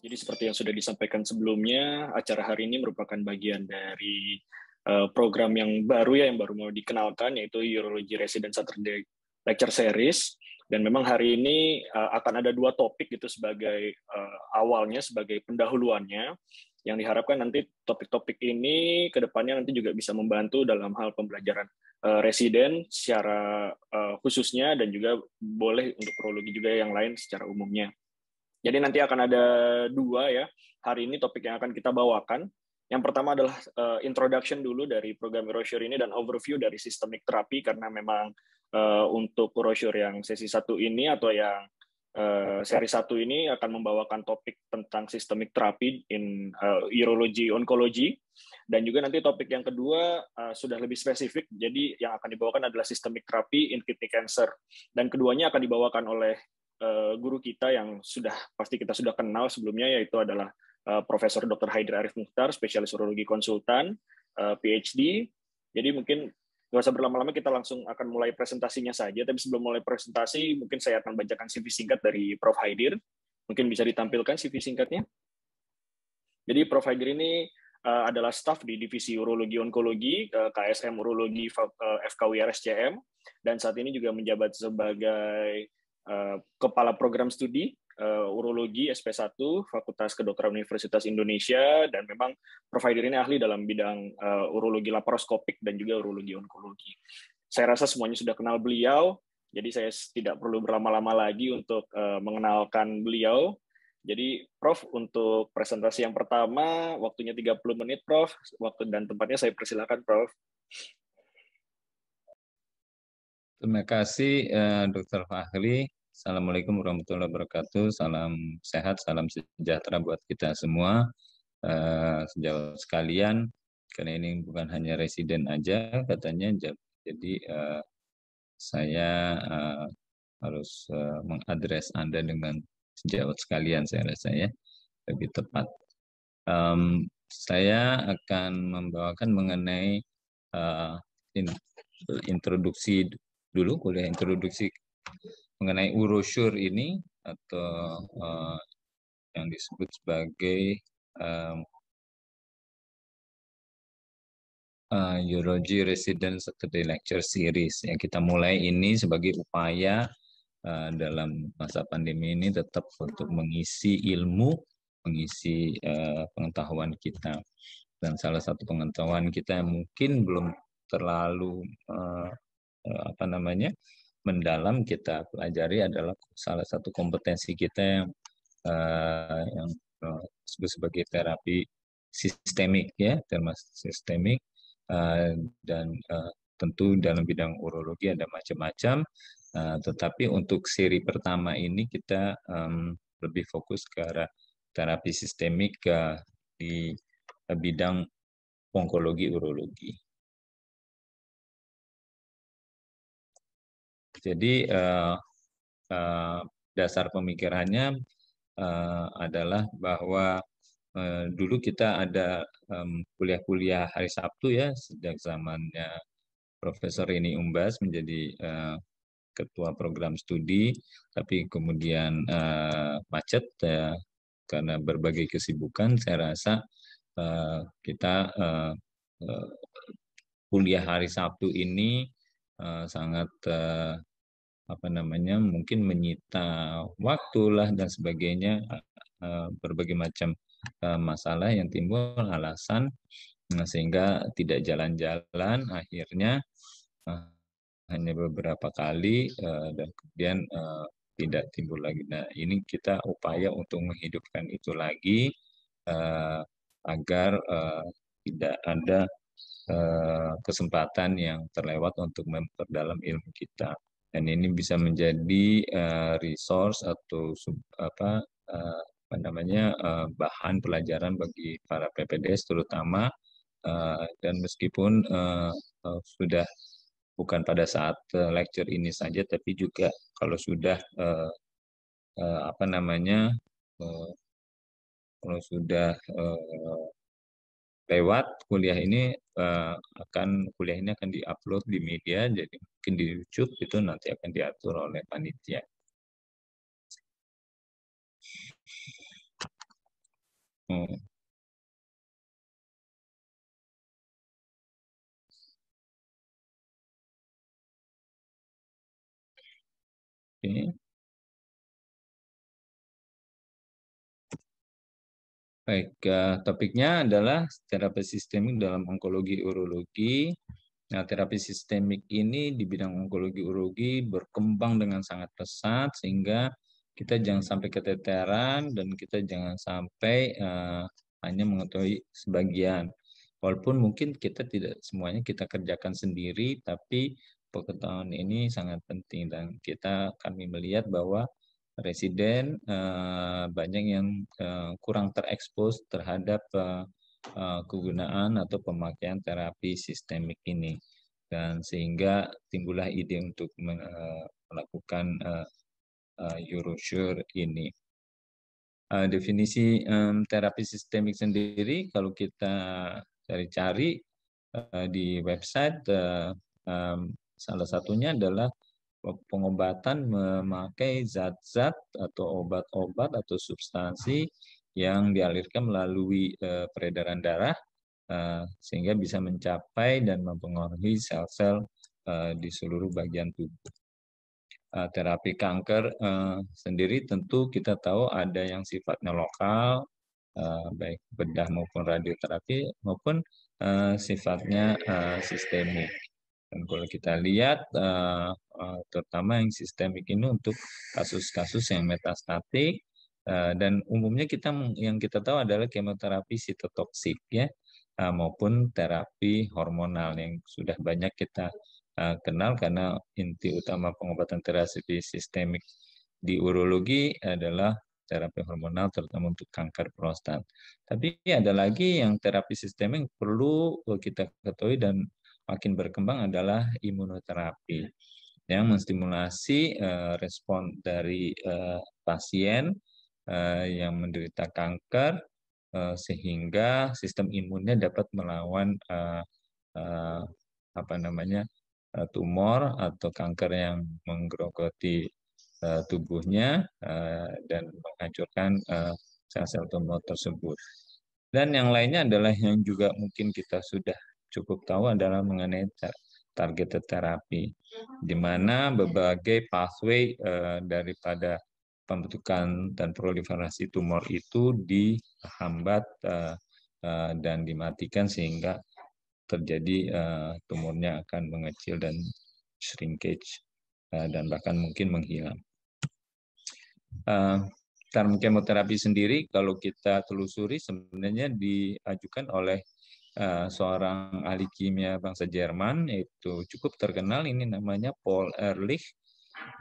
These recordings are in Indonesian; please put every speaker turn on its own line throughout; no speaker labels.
Jadi seperti yang sudah disampaikan sebelumnya,
acara hari ini merupakan bagian
dari
eh, program yang baru ya yang baru mau dikenalkan yaitu Urology Resident Saturday Lecture Series dan memang hari ini eh, akan ada dua topik gitu sebagai eh, awalnya sebagai pendahuluannya yang diharapkan nanti topik-topik ini ke depannya nanti juga bisa membantu dalam hal pembelajaran Eh, residen secara eh, khususnya dan juga boleh untuk prologi juga yang lain secara umumnya. Jadi nanti akan ada dua ya. Hari ini topik yang akan kita bawakan. Yang pertama adalah uh, introduction dulu dari program Erosure ini dan overview dari sistemik terapi karena memang uh, untuk Erosure yang sesi satu ini atau yang Eh, seri satu ini akan membawakan topik tentang sistemik terapi in uh, urologi onkologi dan juga nanti topik yang kedua uh, sudah lebih spesifik jadi yang akan dibawakan adalah sistemik terapi in kidney cancer dan keduanya akan dibawakan oleh uh, guru kita yang sudah pasti kita sudah kenal sebelumnya yaitu adalah uh, Profesor Dr. Haidar Arif Mukhtar spesialis urologi konsultan uh, PhD jadi mungkin nggak usah berlama-lama kita langsung akan mulai presentasinya saja. Tapi sebelum mulai presentasi, mungkin saya akan bacakan CV singkat dari Prof. Haidir. Mungkin bisa ditampilkan CV singkatnya. Jadi Prof. Haidir ini eh, adalah staf di Divisi Urologi Onkologi eh, KSM Urologi FKUI eh, FKWRSCM dan saat ini juga menjabat sebagai kepala program studi uh, urologi SP1 Fakultas Kedokteran Universitas Indonesia dan memang provider ini ahli dalam bidang uh, urologi laparoskopik dan juga urologi onkologi. Saya rasa semuanya sudah kenal beliau, jadi saya tidak perlu berlama-lama lagi untuk uh, mengenalkan beliau. Jadi Prof untuk presentasi yang pertama waktunya 30 menit Prof, waktu dan tempatnya saya persilakan Prof.
Terima kasih Dr. Fahri. Assalamualaikum warahmatullahi wabarakatuh. Salam sehat, salam sejahtera buat kita semua. Uh, sejauh sekalian, karena ini bukan hanya residen aja katanya, jadi uh, saya uh, harus uh, mengadres Anda dengan sejawat sekalian saya rasa ya, lebih tepat. Um, saya akan membawakan mengenai uh, introduksi dulu, kuliah introduksi mengenai urusur ini
atau uh, yang disebut sebagai um, uh, Urology Resident Saturday Lecture Series. yang kita mulai ini sebagai upaya uh, dalam masa
pandemi ini tetap untuk mengisi ilmu, mengisi uh, pengetahuan kita. Dan salah satu pengetahuan kita yang mungkin belum terlalu uh, apa namanya mendalam kita pelajari adalah salah satu kompetensi kita yang uh, yang disebut uh, sebagai terapi sistemik ya termasuk sistemik uh, eh, dan uh, tentu dalam bidang urologi ada macam-macam uh, tetapi untuk seri pertama ini kita um, lebih fokus ke arah terapi sistemik uh, di
bidang onkologi urologi Jadi uh, uh,
dasar pemikirannya uh, adalah bahwa uh, dulu kita ada kuliah-kuliah um, hari Sabtu ya sejak zamannya Profesor Rini Umbas menjadi uh, ketua program studi, tapi kemudian uh, macet ya, karena berbagai kesibukan. Saya rasa uh, kita uh, uh, kuliah hari Sabtu ini uh, sangat uh, apa namanya mungkin menyita waktulah dan sebagainya eh, berbagai macam eh, masalah yang timbul alasan nah, sehingga tidak jalan-jalan akhirnya eh, hanya beberapa kali dan kemudian tidak timbul lagi. Nah, ini kita upaya untuk menghidupkan itu lagi agar tidak ada kesempatan yang terlewat untuk memperdalam ilmu kita dan ini bisa menjadi uh, resource atau sub, apa uh, apa namanya uh, bahan pelajaran bagi para PPDS terutama uh, dan meskipun uh, uh, sudah bukan pada saat uh, lecture ini saja tapi juga kalau sudah uh, uh, apa namanya uh, kalau sudah uh, lewat kuliah ini uh, akan kuliah ini akan diupload di
media jadi mungkin di YouTube itu nanti akan diatur oleh panitia. Hmm. Oke. Okay. Baik, eh, topiknya adalah terapi sistemik dalam onkologi urologi. Nah, terapi sistemik
ini di bidang onkologi urologi berkembang dengan sangat pesat sehingga kita jangan sampai keteteran dan kita jangan sampai uh, hanya mengetahui sebagian. Walaupun mungkin kita tidak semuanya kita kerjakan sendiri, tapi pengetahuan ini sangat penting dan kita kami melihat bahwa residen uh, eh, banyak yang uh, kurang terekspos terhadap uh, uh, kegunaan atau pemakaian terapi sistemik ini dan sehingga timbullah ide untuk men, uh, melakukan uh, uh, Eurosure ini. Uh, definisi um, terapi sistemik sendiri kalau kita cari-cari uh, di website uh, um, salah satunya adalah pengobatan memakai zat-zat atau obat-obat atau substansi yang dialirkan melalui eh, peredaran darah eh, sehingga bisa mencapai dan mempengaruhi sel-sel eh, di seluruh bagian tubuh. Terapi kanker sendiri tentu kita tahu ada yang sifatnya lokal, baik bedah maupun radioterapi maupun sifatnya sistemik. Dan kalau kita lihat Eh, terutama yang sistemik ini untuk kasus-kasus yang metastatik eh, dan umumnya kita yang kita tahu adalah kemoterapi sitotoksik ya eh, maupun terapi hormonal yang sudah banyak kita kenal karena inti utama pengobatan terapi sistemik di urologi adalah terapi hormonal terutama untuk kanker prostat. Tapi ada lagi yang terapi sistemik perlu kita ketahui dan makin berkembang adalah imunoterapi yang menstimulasi uh, respon dari uh, pasien uh, yang menderita kanker uh, sehingga sistem imunnya dapat melawan uh, uh, apa namanya uh, tumor atau kanker yang menggerogoti uh, tubuhnya uh, dan menghancurkan sel sel-sel tumor tersebut. Dan yang lainnya adalah yang juga mungkin kita sudah cukup tahu adalah mengenai targeted terapi, mhm. di mana berbagai pathway eh, daripada pembentukan dan proliferasi tumor itu dihambat eh, eh, dan dimatikan sehingga terjadi tumornya akan mengecil dan shrinkage dan bahkan mungkin menghilang. Eh, term kemoterapi sendiri kalau kita telusuri sebenarnya diajukan oleh Eh, seorang ahli kimia bangsa Jerman yaitu cukup terkenal ini namanya Paul Ehrlich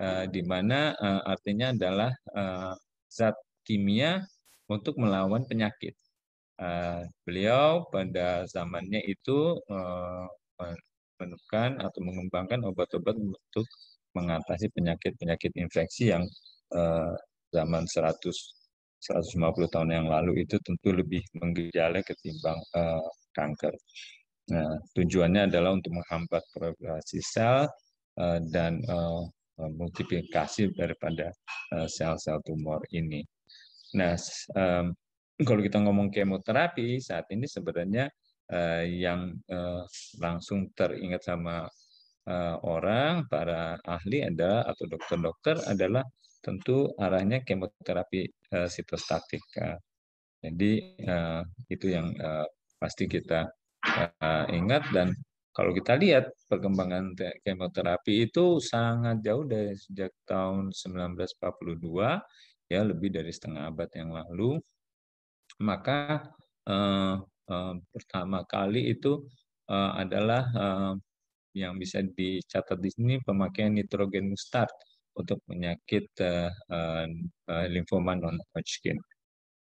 eh, di mana eh, artinya adalah zat kimia untuk melawan penyakit. Beliau pada zamannya itu menemukan atau mengembangkan obat-obat untuk mengatasi penyakit-penyakit infeksi yang zaman 100 150 tahun yang lalu itu tentu lebih menggejala ketimbang uh, kanker. Nah, tujuannya adalah untuk menghambat proliferasi sel uh, dan uh, multiplikasi daripada sel-sel uh, tumor ini. Nah, um, kalau kita ngomong kemoterapi saat ini sebenarnya uh, yang uh, langsung teringat sama uh, orang, para ahli adalah atau dokter-dokter adalah tentu arahnya kemoterapi sitostatik. jadi eh, itu yang eh, pasti kita eh, ingat dan kalau kita lihat perkembangan kemoterapi itu sangat jauh dari sejak tahun 1942 ya lebih dari setengah abad yang lalu maka eh, eh, pertama kali itu eh, adalah eh, yang bisa dicatat di sini pemakaian nitrogen mustard untuk penyakit uh, eh, uh, eh, eh, limfoma non-Hodgkin.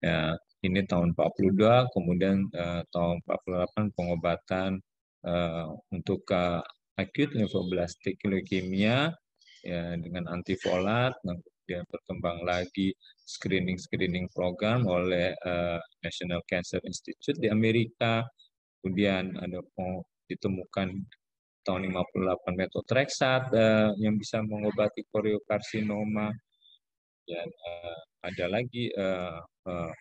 Ya, ini tahun 42, kemudian uh, tahun 48 pengobatan uh, untuk uh, acute lymphoblastic leukemia ya, dengan antifolat, kemudian berkembang lagi screening-screening program oleh uh, National Cancer Institute di Amerika, kemudian ada oh, ditemukan tahun 58 metotrexat uh, eh, yang bisa mengobati koriokarsinoma
dan eh,
ada lagi uh, uh,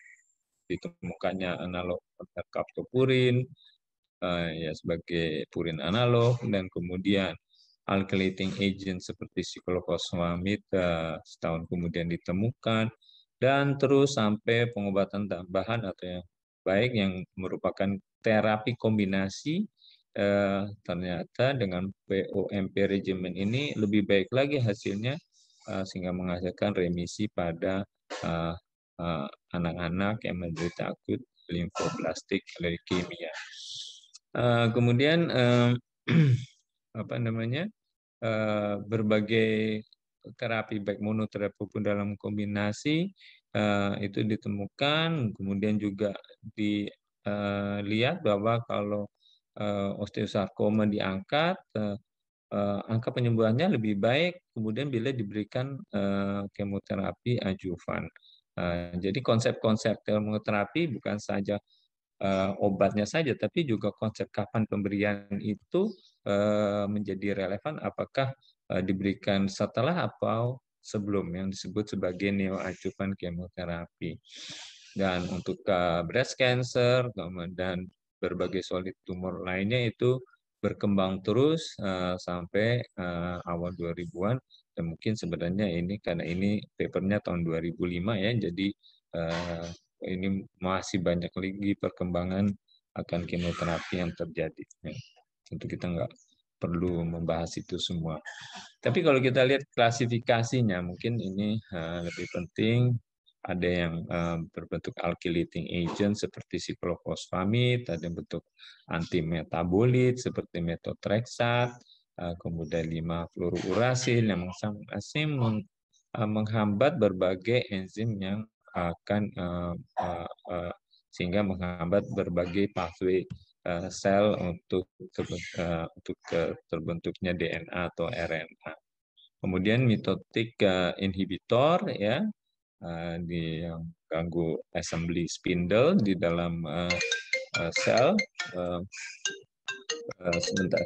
ditemukannya analog kaptopurin uh, ya sebagai purin analog dan kemudian alkylating agent seperti siklokosamid setahun kemudian ditemukan dan terus sampai pengobatan tambahan atau yang baik yang merupakan terapi kombinasi eh, ternyata dengan POMP regimen ini lebih baik lagi hasilnya eh, sehingga menghasilkan remisi pada eh, eh, anak-anak yang menderita akut limfoblastik leukemia. Eh, kemudian eh, apa namanya eh, berbagai terapi baik monoterapi pun dalam kombinasi eh, itu ditemukan kemudian juga dilihat eh, bahwa kalau Eh, osteosarkoma diangkat, eh, eh, angka penyembuhannya lebih baik kemudian bila diberikan kemoterapi Uh, Jadi konsep-konsep kemoterapi bukan saja obatnya saja, tapi juga konsep kapan pemberian itu menjadi relevan, apakah diberikan setelah atau sebelum yang disebut sebagai neoadjuvan kemoterapi. Dan untuk breast cancer, dan berbagai solid tumor lainnya itu berkembang terus uh, sampai uh, awal 2000-an dan mungkin sebenarnya ini karena ini papernya tahun 2005 ya jadi uh, ini masih banyak lagi perkembangan akan kemoterapi yang terjadi ya. tentu kita nggak perlu membahas itu semua tapi kalau kita lihat klasifikasinya mungkin ini uh, lebih penting ada yang berbentuk alkylating agent seperti siklofosfamid, ada yang bentuk antimetabolit seperti metotrexat, kemudian 5 fluorourasil yang masing-masing menghambat berbagai enzim yang akan sehingga menghambat berbagai pathway uh, sel untuk untuk terbentuknya DNA atau RNA. Kemudian mitotik inhibitor ya Eh, di yang ganggu assembly spindle di dalam uh, uh,
sel. Uh, uh, sebentar.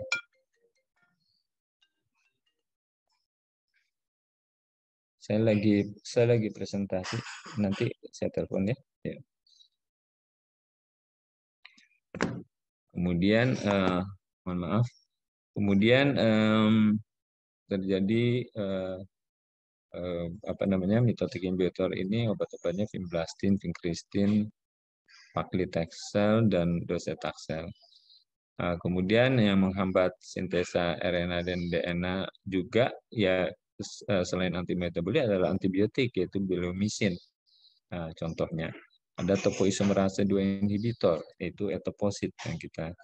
Saya lagi saya lagi presentasi. Nanti saya telepon ya. ya. Kemudian uh, mohon maaf. Kemudian um,
terjadi uh, eh, apa namanya mitotik inhibitor ini obat-obatnya vinblastin, vincristin, paclitaxel dan docetaxel. Nah, kemudian yang menghambat sintesa RNA dan DNA juga ya eh, selain antimetabolik adalah antibiotik yaitu bilomisin nah, contohnya. Ada topoisomerase 2 inhibitor yaitu etoposit yang kita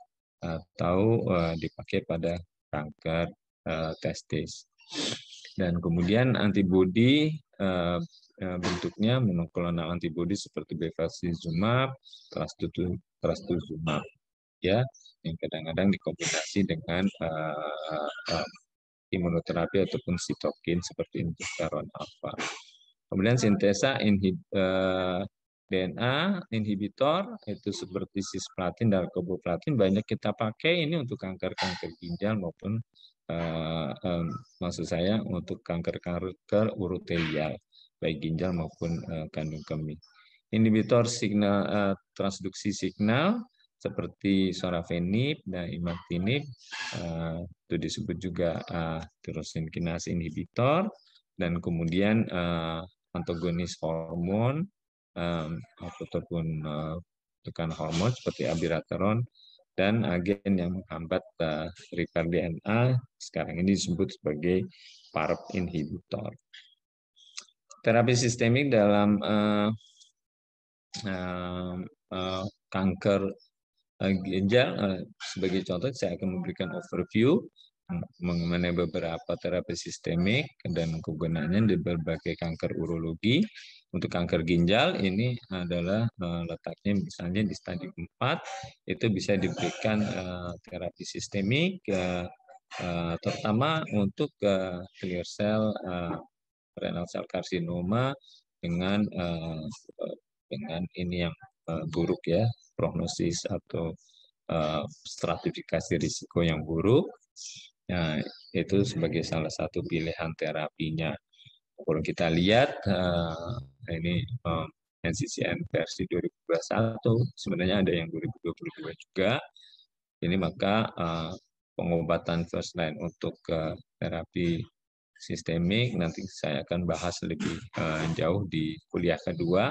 uh, tahu uh, dipakai pada kanker uh, testis. Dan kemudian antibodi eh, eh, bentuknya monoklonal antibodi seperti bevacizumab, trastuzumab, ya, yang kadang-kadang dikombinasi dengan uh, eh, uh, imunoterapi ataupun sitokin seperti interferon alfa. Kemudian sintesa inhib, uh, DNA inhibitor itu seperti cisplatin dan koboplatin banyak kita pakai ini untuk kanker-kanker ginjal maupun uh, um, maksud saya untuk kanker-kanker urutelial, baik ginjal maupun uh, kandung kemih. Inhibitor signal uh, transduksi signal seperti sorafenib dan imatinib uh, itu disebut juga uh, tirosin kinase inhibitor dan kemudian uh, antagonis hormon um, ataupun uh, tekan hormon seperti abirateron dan agen yang menghambat uh, repair DNA sekarang ini disebut sebagai PARP inhibitor. Terapi sistemik dalam eh, eh, kanker ginjal sebagai contoh saya akan memberikan overview mengenai beberapa terapi sistemik dan kegunaannya di berbagai kanker urologi untuk kanker ginjal ini adalah eh, letaknya misalnya di stadium 4 itu bisa diberikan eh, terapi sistemik eh, terutama untuk clear cell renal cell carcinoma dengan dengan ini yang buruk ya prognosis atau stratifikasi risiko yang buruk. Nah, itu sebagai salah satu pilihan terapinya. Kalau kita lihat uh, ini uh, eh, NCCN versi 2021, sebenarnya ada yang
2022
juga. Ini maka uh, pengobatan first line untuk uh, terapi sistemik nanti saya akan bahas lebih uh, jauh di kuliah kedua.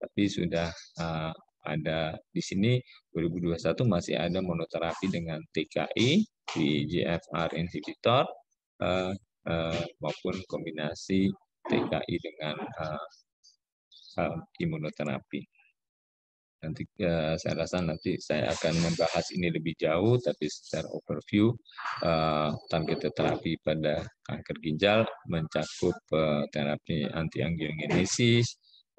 Tapi sudah uh, ada di sini 2021 masih ada monoterapi dengan TKI di GFR inhibitor uh, maupun kombinasi TKI dengan uh, uh, imunoterapi. Nanti uh, saya rasa nanti saya akan membahas ini lebih jauh, tapi secara overview uh, target terapi pada kanker ginjal mencakup uh, terapi antiangiogenesis,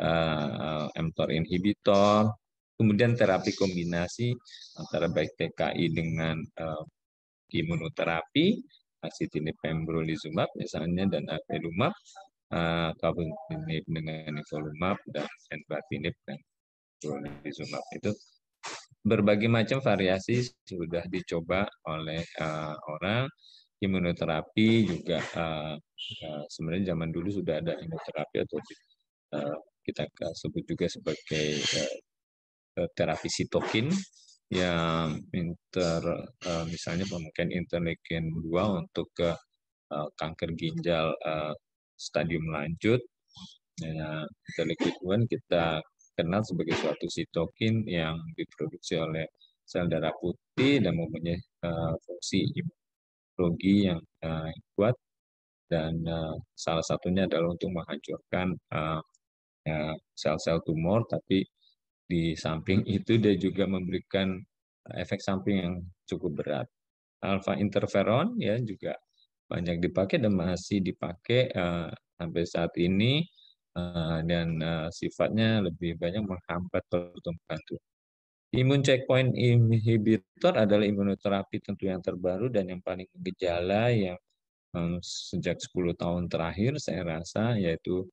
uh, mTOR inhibitor, kemudian terapi kombinasi antara baik TKI dengan uh, imunoterapi, aksitinib pembrolizumab misalnya dan avelumab, kabutinib dengan nivolumab dan envatinib dan pembrolizumab itu berbagai macam variasi sudah dicoba oleh uh, orang imunoterapi juga uh, uh, sebenarnya zaman dulu sudah ada imunoterapi atau uh, kita sebut juga sebagai uh, terapi sitokin yang inter uh, eh, misalnya pemakaian interleukin 2 untuk ke uh, kanker ginjal uh, stadium lanjut ya, nah, interleukin 2 kita kenal sebagai suatu sitokin yang diproduksi oleh sel darah putih dan mempunyai uh, fungsi imunologi yang uh, kuat dan uh, salah satunya adalah untuk menghancurkan sel ya, sel-sel uh, tumor tapi di samping itu dia juga memberikan eh, efek samping yang cukup berat. Alpha interferon ya juga banyak dipakai dan masih dipakai uh, sampai saat ini uh, dan uh, sifatnya lebih banyak menghambat pertumbuhan tubuh. Imun checkpoint inhibitor adalah imunoterapi tentu yang terbaru dan yang paling gejala yang um, sejak 10 tahun terakhir saya rasa yaitu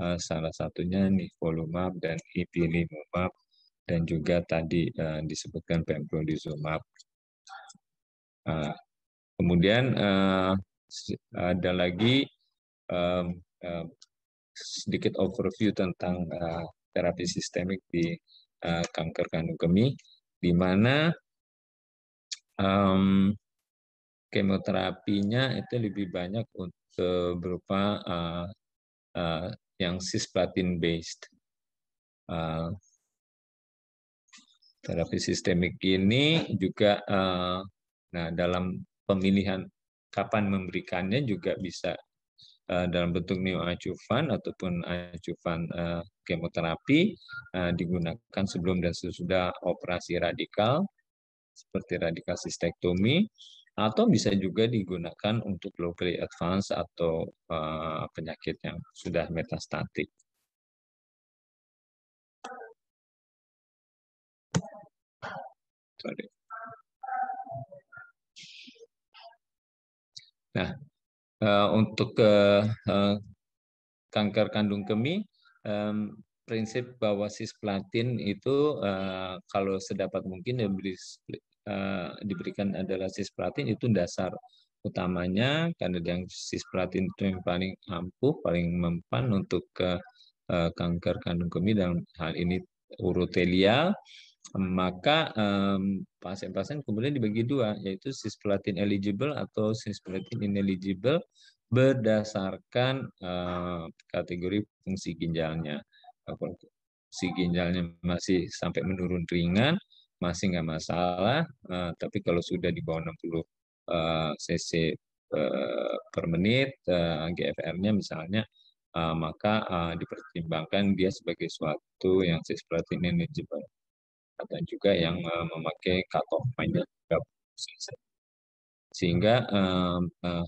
Eh, salah satunya nivolumab dan ipilimumab dan juga tadi uh, disebutkan pembrolizumab. Uh, kemudian ada lagi sedikit overview tentang terapi sistemik di kanker kandung kemih, di mana kemoterapinya itu lebih banyak untuk berupa yang cisplatin based. Uh, eh, terapi sistemik ini juga uh, nah dalam pemilihan kapan memberikannya juga bisa uh, dalam bentuk neoadjuvan ataupun adjuvan uh, kemoterapi uh, digunakan sebelum dan sesudah operasi radikal seperti radikal sistektomi atau bisa juga digunakan untuk locally
advanced atau uh, penyakit yang sudah metastatik. Sorry. Nah,
uh, untuk uh, uh, kanker kandung kemih, um, prinsip bahwa cisplatin itu uh, kalau sedapat mungkin diberi ya Eh, hmm. diberikan adalah cisplatin itu dasar utamanya karena yang cisplatin itu yang paling ampuh, paling mempan untuk ke eh, kanker kandung kemih dalam hal ini urotelial maka pasien-pasien um, kemudian dibagi dua yaitu cisplatin eligible atau cisplatin ineligible berdasarkan uh, kategori fungsi ginjalnya. Fungsi ginjalnya masih sampai menurun ringan, masih nggak masalah. Uh, tapi kalau sudah di bawah 60 uh, eh, cc uh, per menit uh, GFR-nya misalnya, uh, maka uh, dipertimbangkan
dia sebagai suatu yang sesuatu manageable dan juga yang uh, memakai cutoff panjang 30 cc. Sehingga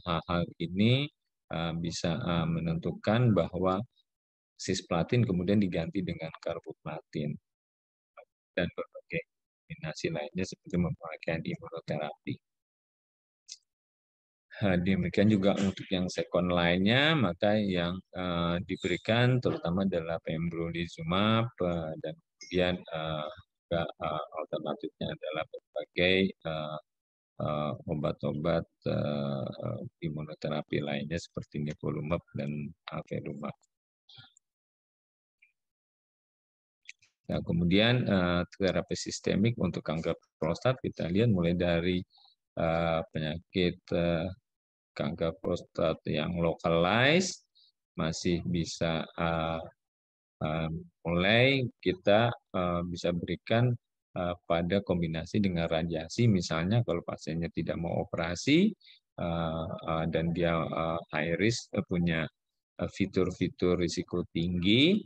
hal-hal uh,
uh, ini uh, bisa uh, menentukan bahwa cisplatin kemudian
diganti dengan karboplatin dan kombinasi lainnya seperti memakaian imunoterapi. Demikian juga
untuk yang second lainnya, maka yang uh, diberikan terutama adalah pembrolizumab uh, dan kemudian uh, juga uh, alternatifnya adalah
berbagai uh, uh, obat-obat uh, imunoterapi lainnya seperti nivolumab dan avelumab. Nah, kemudian uh, terapi sistemik untuk kanker
prostat kita lihat mulai dari uh, penyakit uh, kanker prostat yang localized masih bisa uh, uh, mulai kita uh, bisa berikan uh, pada kombinasi dengan radiasi misalnya kalau pasiennya tidak mau operasi uh, uh, dan dia uh, high risk uh, punya fitur-fitur risiko tinggi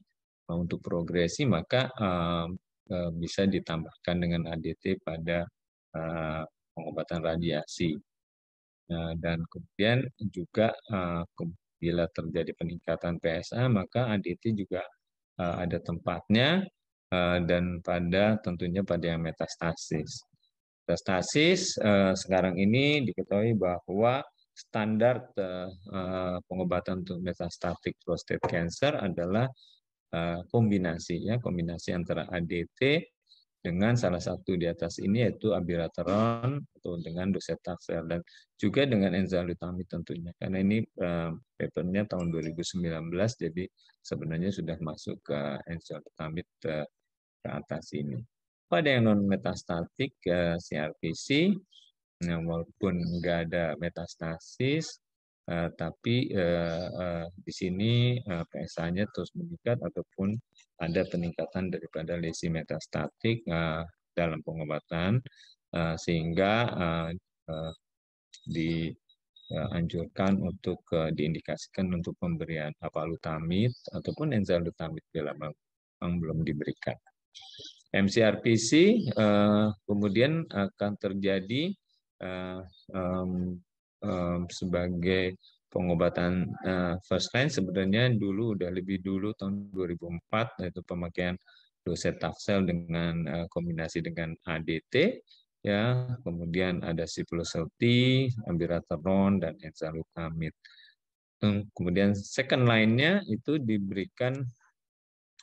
untuk progresi maka uh, uh, bisa ditambahkan dengan ADT pada uh, pengobatan radiasi. Nah, dan kemudian juga uh, bila terjadi peningkatan PSA maka ADT juga uh, ada tempatnya uh, dan pada tentunya pada yang metastasis. Metastasis uh, sekarang ini diketahui bahwa standar uh, pengobatan untuk metastatik prostate cancer adalah Eh, kombinasi ya kombinasi antara ADT dengan salah satu di atas ini yaitu abirateron atau dengan docetaxel dan juga dengan enzalutamid tentunya karena ini eh, papernya tahun 2019 jadi sebenarnya sudah masuk ke enzalutamid eh, ke atas ini pada yang non metastatik CRPC yang walaupun nggak ada metastasis Uh, tapi uh, uh, di sini uh, PSA-nya terus meningkat ataupun ada peningkatan daripada lesi metastatik uh, dalam pengobatan uh, sehingga uh, uh, dianjurkan untuk uh, diindikasikan untuk pemberian apalutamid ataupun enzalutamid bila memang belum diberikan. MCRPC uh, kemudian akan terjadi uh, um, um, sebagai pengobatan uh, first line sebenarnya dulu udah lebih dulu tahun 2004 yaitu pemakaian docetaxel dengan uh, kombinasi dengan ADT ya kemudian ada sipuloseti, abiraterone dan enzalutamid. Kemudian second line-nya itu diberikan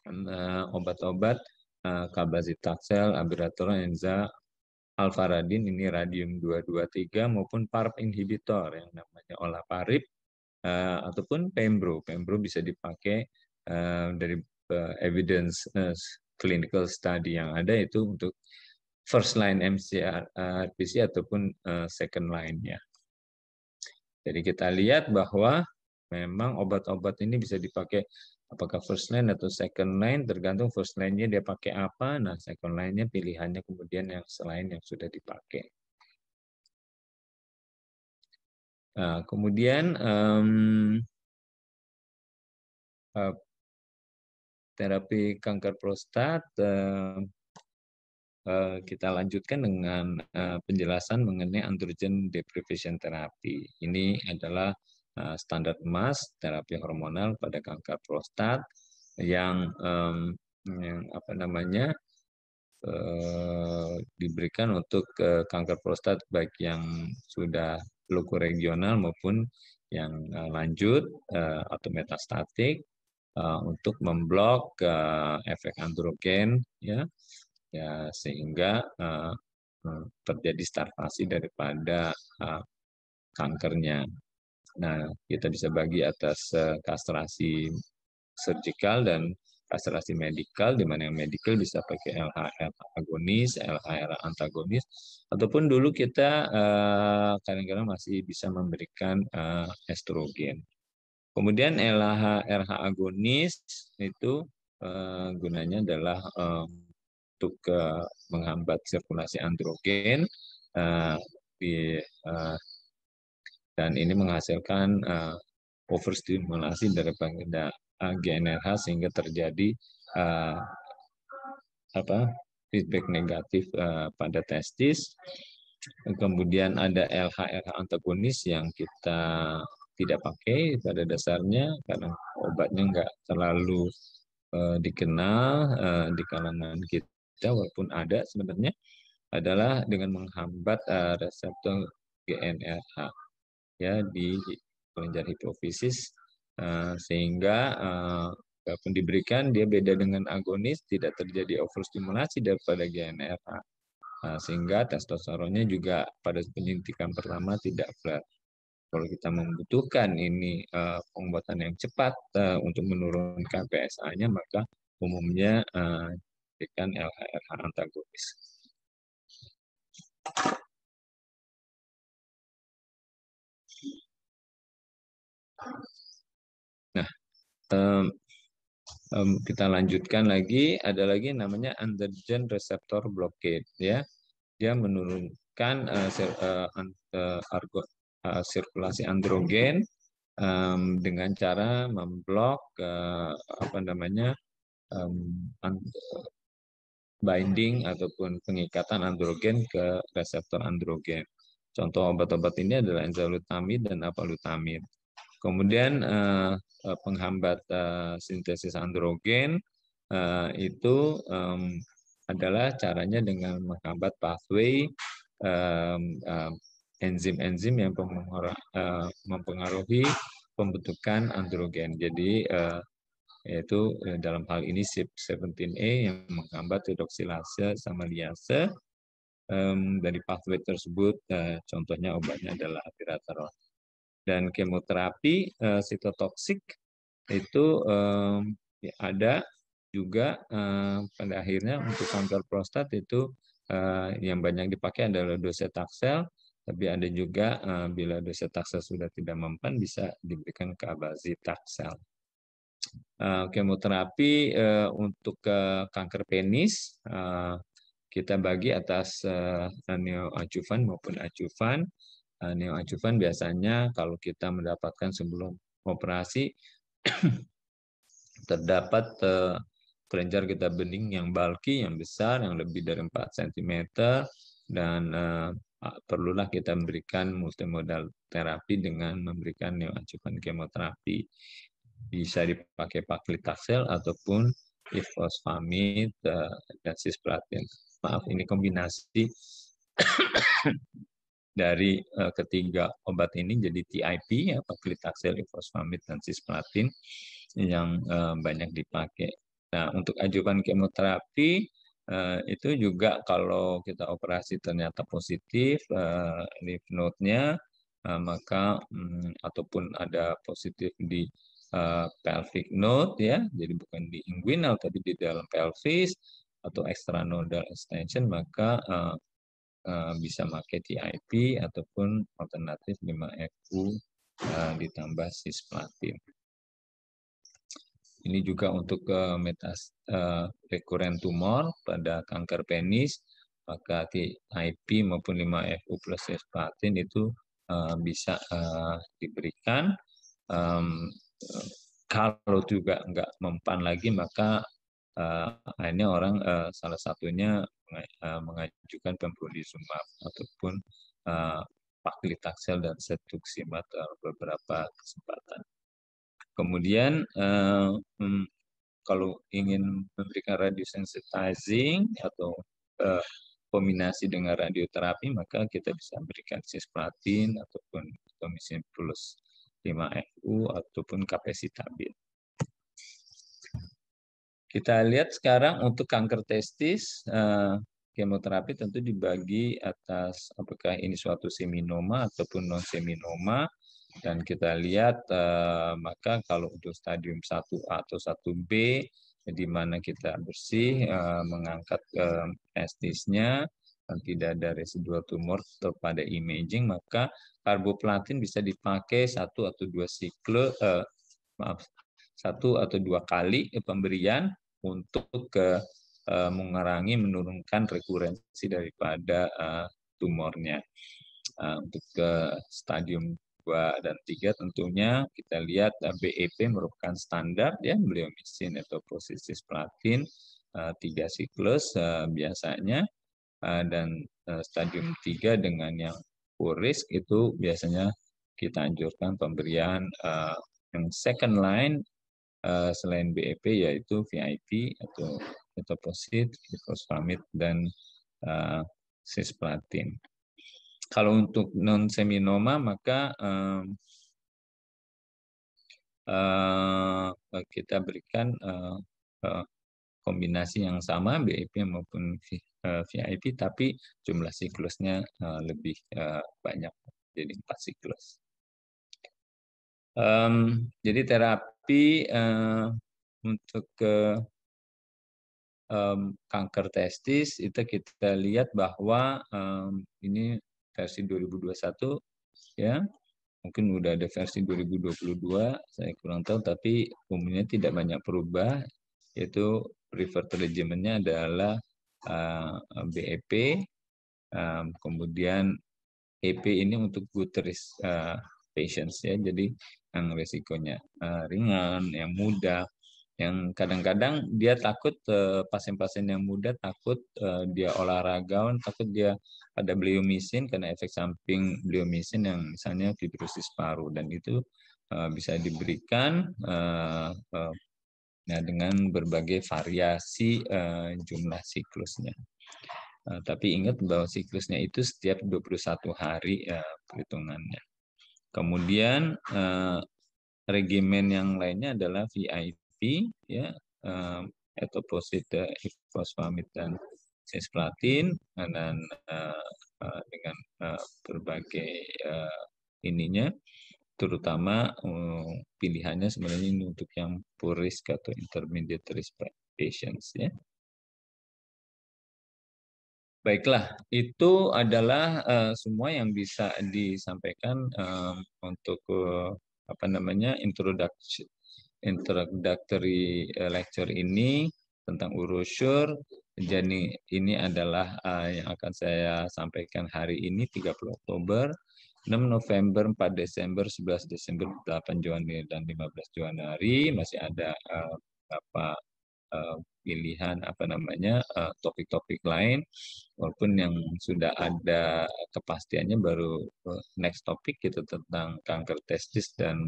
eh, obat-obat uh, kabazitaxel, abiraterone, enza, alfaradin ini radium 223 maupun PARP inhibitor yang namanya olaparib uh, ataupun pembro. Pembro bisa dipakai uh, dari uh, evidence uh, clinical study yang ada itu untuk first line MCR uh, ataupun uh, second line ya. Jadi kita lihat bahwa memang obat-obat ini bisa dipakai apakah first line atau second line tergantung first line-nya dia pakai apa nah second line-nya pilihannya kemudian yang selain yang sudah
dipakai nah, kemudian um, uh, terapi kanker prostat uh, uh, kita lanjutkan dengan
uh, penjelasan mengenai androgen deprivation therapy ini adalah Eh, standar emas terapi hormonal pada kanker prostat yang, um, yang apa namanya uh, diberikan untuk uh, kanker prostat baik yang sudah regional maupun yang uh, lanjut uh, atau metastatik uh, untuk memblok uh, efek androgen ya ya sehingga uh, terjadi starvasi daripada uh, kankernya Nah, kita bisa bagi atas eh, kastrasi surgical dan kastrasi medical di mana yang medical bisa pakai LHR agonis, LHR antagonis, ataupun dulu kita eh, kadang-kadang masih bisa memberikan eh, estrogen. Kemudian LHR agonis itu gunanya adalah untuk menghambat sirkulasi androgen di dan ini menghasilkan uh, overstimulasi daripada GNRH eh, sehingga terjadi uh, apa feedback negatif uh, pada testis. Kemudian ada LH-LH antagonis yang kita tidak pakai pada dasarnya karena obatnya nggak terlalu uh, dikenal uh, di kalangan kita walaupun ada sebenarnya adalah dengan menghambat uh, reseptor GNRH ya di kelenjar hipofisis uh, eh, sehingga uh, diberikan dia beda dengan agonis tidak terjadi overstimulasi daripada GNRH nah, uh, sehingga testosteronnya juga pada penyuntikan pertama tidak flat. Kalau kita membutuhkan ini uh, pengobatan yang cepat uh, untuk menurunkan PSA-nya maka
umumnya uh, diberikan LHRH antagonis. Nah, um, um, kita
lanjutkan lagi. Ada lagi namanya androgen receptor blockade, ya. Dia menurunkan uh, sir, uh, uh, argo, uh, sirkulasi androgen um, dengan cara memblok uh, apa namanya um, binding ataupun pengikatan androgen ke reseptor androgen. Contoh obat-obat ini adalah enzalutamid dan apalutamid. Kemudian eh, eh, penghambat eh, sintesis androgen itu adalah caranya dengan menghambat pathway enzim-enzim yang mempengaruhi pembentukan androgen. Jadi yaitu dalam hal ini CYP17A yang menghambat hidroksilase sama liase dari pathway tersebut contohnya obatnya adalah abiraterol dan kemoterapi eh, sitotoksik itu eh, ya ada juga eh, pada akhirnya untuk kanker prostat itu yang banyak dipakai adalah docetaxel tapi ada juga bila bila docetaxel sudah tidak mempan bisa diberikan ke abazitaxel. kemoterapi untuk ke kanker penis kita bagi atas eh, neoajuvan maupun acuvan. Eh, neoadjuvan biasanya kalau kita mendapatkan sebelum operasi terdapat eh, kelenjar kita bening yang bulky, yang besar, yang lebih dari 4 cm, dan eh, perlulah kita memberikan multimodal terapi dengan memberikan neoadjuvan kemoterapi. Bisa dipakai paklitaxel ataupun ifosfamid dan cisplatin. Maaf, ini kombinasi dari uh, ketiga obat ini jadi TIP ya paclitaxel, ifosfamid dan cisplatin yang uh, banyak dipakai. Nah, untuk ajukan kemoterapi uh, itu juga kalau kita operasi ternyata positif uh, lymph node-nya uh, maka um, ataupun ada positif di uh, pelvic node ya, jadi bukan di inguinal tapi di dalam pelvis atau extranodal extension maka uh, Eh, bisa pakai TIP ataupun alternatif 5FU eh, ditambah cisplatin. Ini juga untuk ke eh, metas rekuren tumor pada kanker penis, maka TIP maupun 5FU plus cisplatin itu bisa diberikan. kalau juga nggak mempan lagi, maka uh, akhirnya orang uh, salah satunya eh, mengajukan pembrolizumab ataupun uh, paclitaxel dan cetuximab dalam beberapa kesempatan. Kemudian uh, um, kalau ingin memberikan radiosensitizing atau uh, kombinasi dengan radioterapi maka kita bisa memberikan cisplatin ataupun komisi plus 5FU ataupun kapasitabin. Kita lihat sekarang untuk kanker testis, eh, kemoterapi tentu dibagi atas apakah ini suatu seminoma ataupun non-seminoma. Dan kita lihat eh, maka kalau untuk stadium 1A atau 1B, di mana kita bersih, eh, mengangkat testisnya, dan tidak ada residual tumor pada imaging, maka karboplatin bisa dipakai satu atau dua siklus maaf, satu atau dua kali pemberian untuk ke uh, mengurangi menurunkan rekurensi daripada uh, tumornya. Uh, untuk ke stadium 2 dan 3 tentunya kita lihat uh, BEP merupakan standar ya bleomycin atau posisis platin uh, siklus uh, biasanya uh, dan uh, stadium 3 dengan yang risk itu biasanya kita anjurkan pemberian uh, yang second line Eh, selain BEP yaitu VIP atau etoposit, glufosinamid dan uh, eh, cisplatin. Kalau untuk non seminoma maka eh, kita berikan kombinasi yang sama BEP maupun VIP tapi jumlah siklusnya lebih banyak jadi empat siklus. Um, jadi terapi tapi uh, untuk ke um, kanker testis itu kita lihat bahwa um, ini versi 2021 ya mungkin udah ada versi 2022 saya kurang tahu tapi umumnya tidak banyak perubahan yaitu preferred regimennya adalah uh, eh, BEP um, kemudian EP ini untuk good uh, patients ya. Jadi yang resikonya eh, ringan, yang muda, yang kadang-kadang dia takut eh, pasien-pasien yang muda takut eh, dia olahragawan, takut dia ada bleomisin karena efek samping bleomisin yang misalnya fibrosis paru dan itu bisa diberikan nah dengan berbagai variasi jumlah siklusnya. Tapi ingat bahwa siklusnya itu setiap 21 hari perhitungannya. Kemudian eh, regimen yang lainnya adalah VIP ya eh, etoposida, fosfamid dan cisplatin dan eh, eh, dengan eh, berbagai eh, ininya terutama eh, pilihannya sebenarnya ini untuk yang poor risk atau intermediate risk patients ya. Baiklah, itu adalah uh, semua yang bisa disampaikan uh, untuk uh, apa namanya introduction introductory lecture ini tentang urusur. Jadi ini adalah uh, yang akan saya sampaikan hari ini 30 Oktober, 6 November, 4 Desember, 11 Desember, 8 Januari dan 15 Januari masih ada uh, apa uh, pilihan apa namanya eh, topik-topik uh, lain walaupun yang sudah ada kepastiannya baru eh, next topik gitu tentang kanker testis dan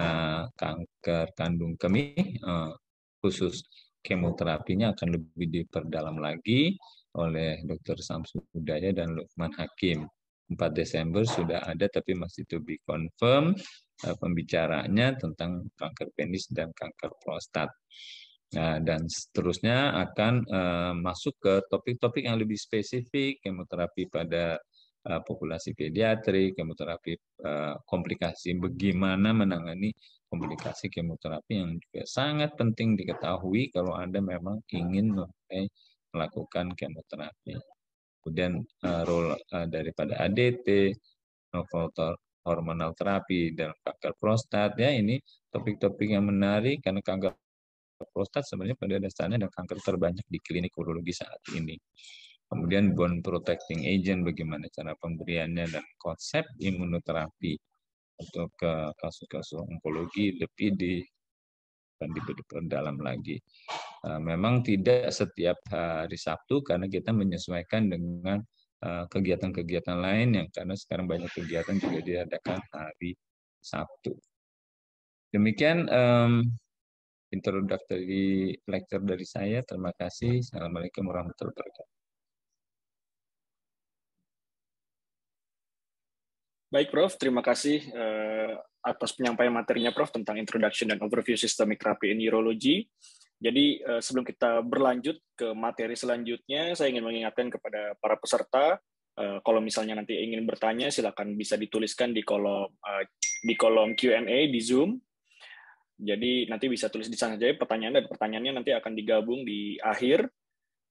uh, kanker kandung kemih uh, khusus kemoterapinya akan lebih diperdalam lagi oleh Dr. Samsul Budaya dan Lukman Hakim. 4 Desember sudah ada tapi masih to be confirm uh, pembicaranya tentang kanker penis dan kanker prostat. Nah, dan seterusnya akan uh, masuk ke topik-topik yang lebih spesifik, kemoterapi pada uh, populasi pediatri, kemoterapi uh, komplikasi, bagaimana menangani komplikasi kemoterapi yang juga sangat penting diketahui kalau Anda memang ingin melakukan kemoterapi. Kemudian uh, role uh, daripada ADT, novel hormonal terapi dalam kanker prostat ya ini topik-topik yang menarik karena kanker prostat sebenarnya pada dasarnya ada kanker terbanyak di klinik urologi saat ini. Kemudian bone protecting agent, bagaimana cara pemberiannya dan konsep imunoterapi untuk ke kasus-kasus onkologi lebih di dan diperdalam lagi. Eh, memang tidak setiap hari Sabtu karena kita menyesuaikan dengan eh, kegiatan-kegiatan lain yang karena sekarang banyak kegiatan juga diadakan hari Sabtu. Demikian introductory lecture dari saya. Terima kasih. Assalamualaikum warahmatullahi wabarakatuh.
Baik Prof, terima kasih uh, atas penyampaian materinya Prof tentang introduction dan overview sistemik therapy in urology. Jadi uh, sebelum kita berlanjut ke materi selanjutnya, saya ingin mengingatkan kepada para peserta uh, kalau misalnya nanti ingin bertanya silakan bisa dituliskan di kolom uh, di kolom Q&A di Zoom jadi nanti bisa tulis di sana aja pertanyaan dan pertanyaannya nanti akan digabung di akhir.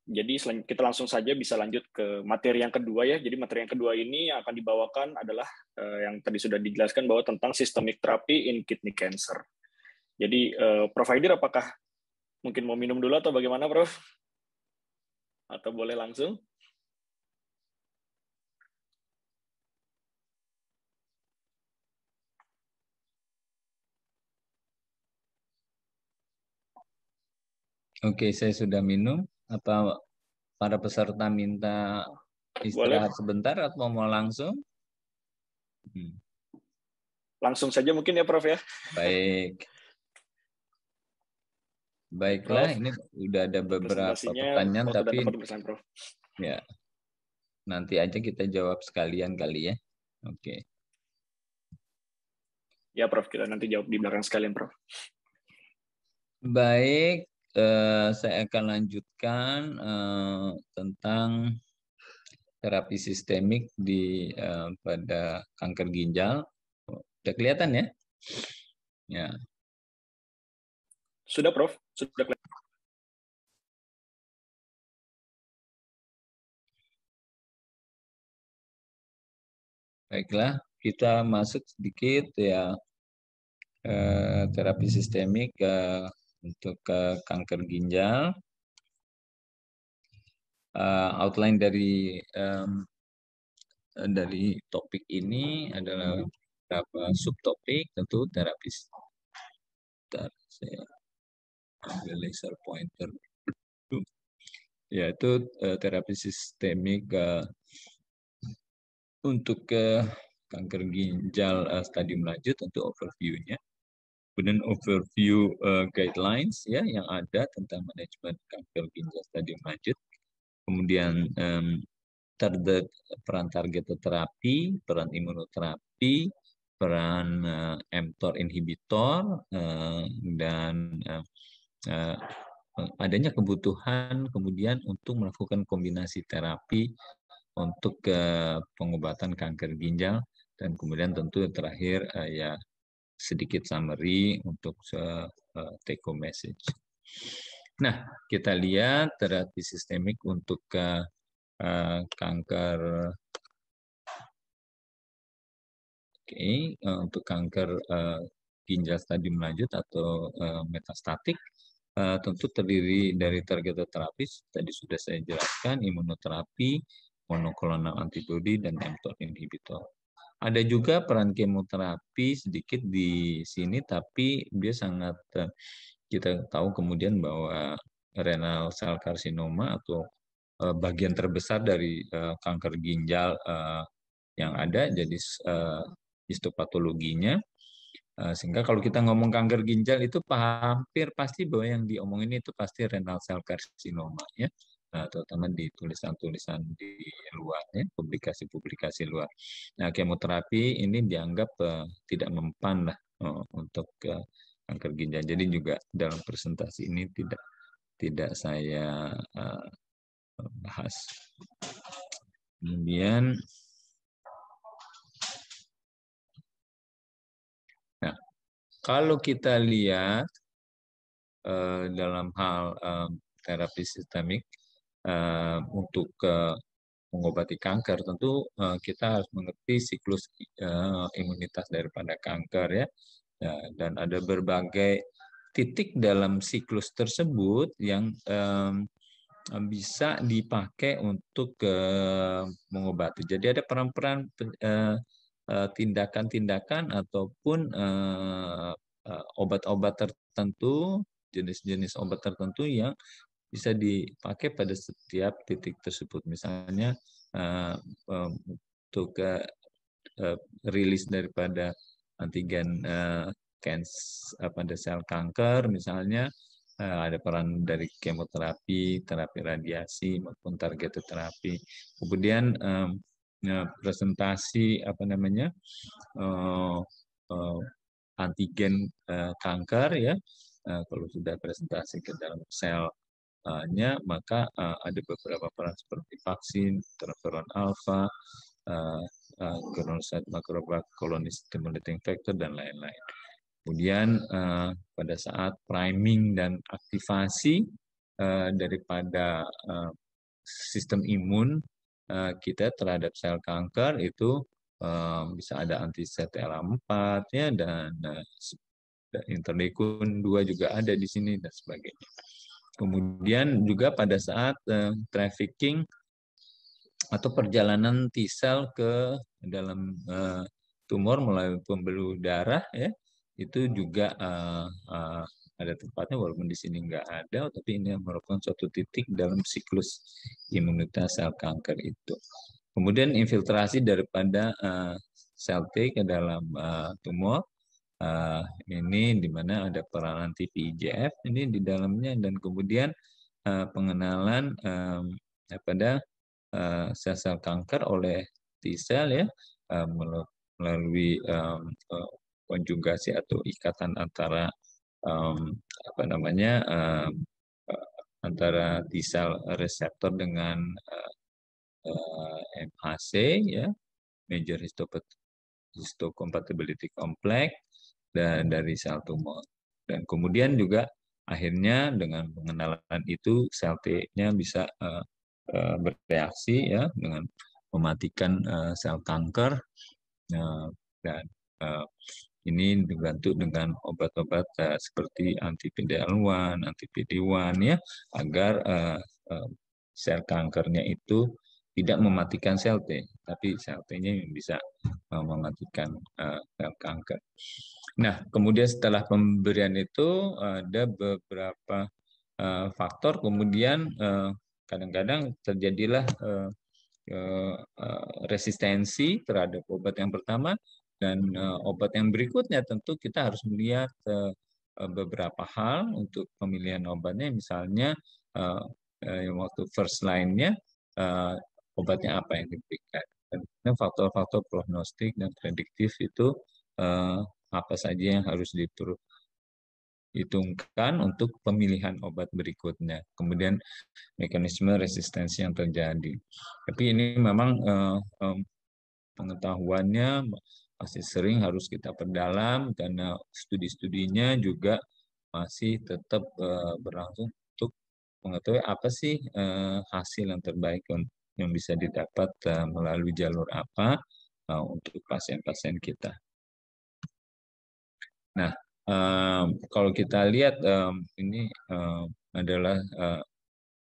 Jadi kita langsung saja bisa lanjut ke materi yang kedua ya. Jadi materi yang kedua ini yang akan dibawakan adalah eh, yang tadi sudah dijelaskan bahwa tentang sistemik terapi in kidney cancer. Jadi eh, Prof apakah mungkin mau minum dulu atau bagaimana
Prof? Atau boleh langsung?
Oke, saya sudah minum. Apa para peserta minta istirahat Boleh. sebentar atau mau langsung? Hmm.
Langsung saja mungkin ya, Prof ya.
Baik. Baiklah, ini udah ada beberapa pertanyaan tapi ya nanti aja kita jawab sekalian kali ya. Oke. Okay.
Ya, Prof, kita nanti jawab di belakang sekalian, Prof.
Baik, Eh, saya akan lanjutkan eh, tentang terapi sistemik
di eh, pada kanker ginjal. Sudah kelihatan ya? Ya. Sudah, Prof. Sudah kelihatan. Baiklah, kita masuk sedikit ya
eh, terapi sistemik eh, untuk ke eh, kanker ginjal. Uh, outline dari um, dari topik ini adalah hmm. beberapa subtopik tentu terapis.
Bentar, saya ambil laser pointer
yaitu uh, terapi sistemik uh, untuk uh, kanker ginjal uh, stadium lanjut untuk overview-nya kemudian overview uh, guidelines ya yang ada tentang manajemen kanker ginjal stadium lanjut, kemudian um, target peran target terapi, peran imunoterapi, peran uh, mTOR inhibitor uh, dan uh, uh, adanya kebutuhan kemudian untuk melakukan kombinasi terapi untuk uh, pengobatan kanker ginjal dan kemudian tentu terakhir uh, ya sedikit summary untuk eh, take home message. Nah, kita
lihat terapi sistemik untuk eh, kanker Oke, okay, eh, untuk kanker
ginjal stadium lanjut atau metastatik tentu terdiri dari target terapis tadi sudah saya jelaskan imunoterapi, monoklonal antibody dan mTOR inhibitor. Ada juga peran kemoterapi sedikit di sini, tapi dia sangat eh, kita tahu kemudian bahwa renal cell carcinoma atau eh, bagian terbesar dari eh, kanker ginjal yang ada, jadi histopatologinya. Sehingga kalau kita ngomong kanker ginjal itu hampir pasti bahwa yang diomongin itu pasti renal cell carcinoma Ya nah terutama di tulisan-tulisan di luar, ya, publikasi-publikasi luar. Nah, kemoterapi ini dianggap uh, tidak mempan lah uh, untuk uh, eh, kanker ginjal. Jadi juga dalam presentasi ini tidak tidak
saya uh, bahas. Kemudian Nah, kalau kita lihat uh, dalam hal uh, terapi
sistemik Eh, untuk mengobati kanker tentu eh, kita harus mengerti siklus eh, imunitas daripada kanker ya. dan ada berbagai titik dalam siklus tersebut yang bisa dipakai untuk mengobati. Jadi ada peran-peran tindakan-tindakan ataupun obat-obat tertentu, jenis-jenis obat tertentu yang bisa dipakai pada setiap titik tersebut. Misalnya uh, untuk eh, rilis daripada antigen uh, pada sel kanker misalnya ada peran dari kemoterapi, terapi radiasi maupun target terapi. Kemudian presentasi apa namanya antigen kanker ya kalau sudah presentasi ke dalam sel nya maka uh, ada beberapa peran seperti vaksin, interferon alfa, uh, eh, uh, eh, makrofag kolonis stimulating factor dan lain-lain. Kemudian uh, pada saat priming dan aktivasi uh, daripada uh, sistem imun uh, kita terhadap sel kanker itu uh, bisa ada anti CTLA4 ya dan uh, interleukin 2 juga ada di sini dan sebagainya. Kemudian juga pada saat uh, trafficking atau perjalanan t cell ke dalam uh, tumor melalui pembuluh darah ya itu juga uh, uh, ada tempatnya walaupun di sini nggak ada tapi ini merupakan suatu titik dalam siklus imunitas sel kanker itu. Kemudian infiltrasi daripada uh, sel T ke dalam uh, tumor uh, ini di mana ada TV TPIJF ini di dalamnya dan kemudian uh, pengenalan um, eh, pada uh, sel-sel kanker oleh t cell ya uh, melalui um, uh, konjugasi atau ikatan antara um, apa namanya um, antara t cell reseptor dengan uh, uh, MHC ya major histocompatibility complex dari sel tumor. Dan kemudian juga akhirnya dengan pengenalan itu sel T-nya bisa uh, uh, bereaksi ya dengan mematikan uh, sel kanker uh, dan uh, ini dibantu dengan obat-obat uh, seperti anti pd l anti PD-1 ya agar uh, uh, sel kankernya itu tidak mematikan sel T, tapi sel T-nya bisa uh, mematikan uh, sel kanker. Nah, kemudian setelah pemberian itu ada beberapa eh, faktor, kemudian eh, kadang-kadang terjadilah eh, resistensi terhadap obat yang pertama dan obat yang berikutnya tentu kita harus melihat beberapa hal untuk pemilihan obatnya misalnya waktu first line-nya obatnya apa yang diberikan. Dan faktor-faktor prognostik dan prediktif itu apa saja yang harus dihitungkan untuk pemilihan obat berikutnya. Kemudian mekanisme resistensi yang terjadi. Tapi ini memang eh, pengetahuannya masih sering harus kita perdalam karena studi-studinya juga masih tetap eh, berlangsung untuk mengetahui apa sih eh, hasil yang terbaik yang bisa didapat uh, melalui jalur apa eh, untuk pasien-pasien kita. Nah, um, kalau kita lihat um, ini um, adalah uh,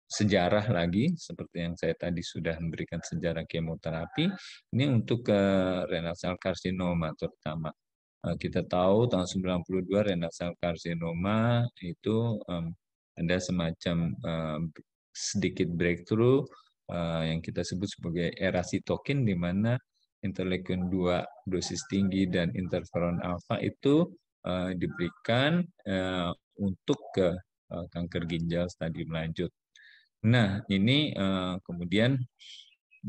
sejarah lagi seperti yang saya tadi sudah memberikan sejarah kemoterapi ini untuk ke eh, renal cell carcinoma terutama eh, kita tahu tahun 92 renal cell carcinoma itu um, ada semacam um, sedikit breakthrough uh, yang kita sebut sebagai era sitokin di mana interleukin 2 dosis tinggi dan interferon alfa itu Eh, diberikan uh, untuk ke uh, kanker ginjal stadium lanjut. Nah, ini uh, kemudian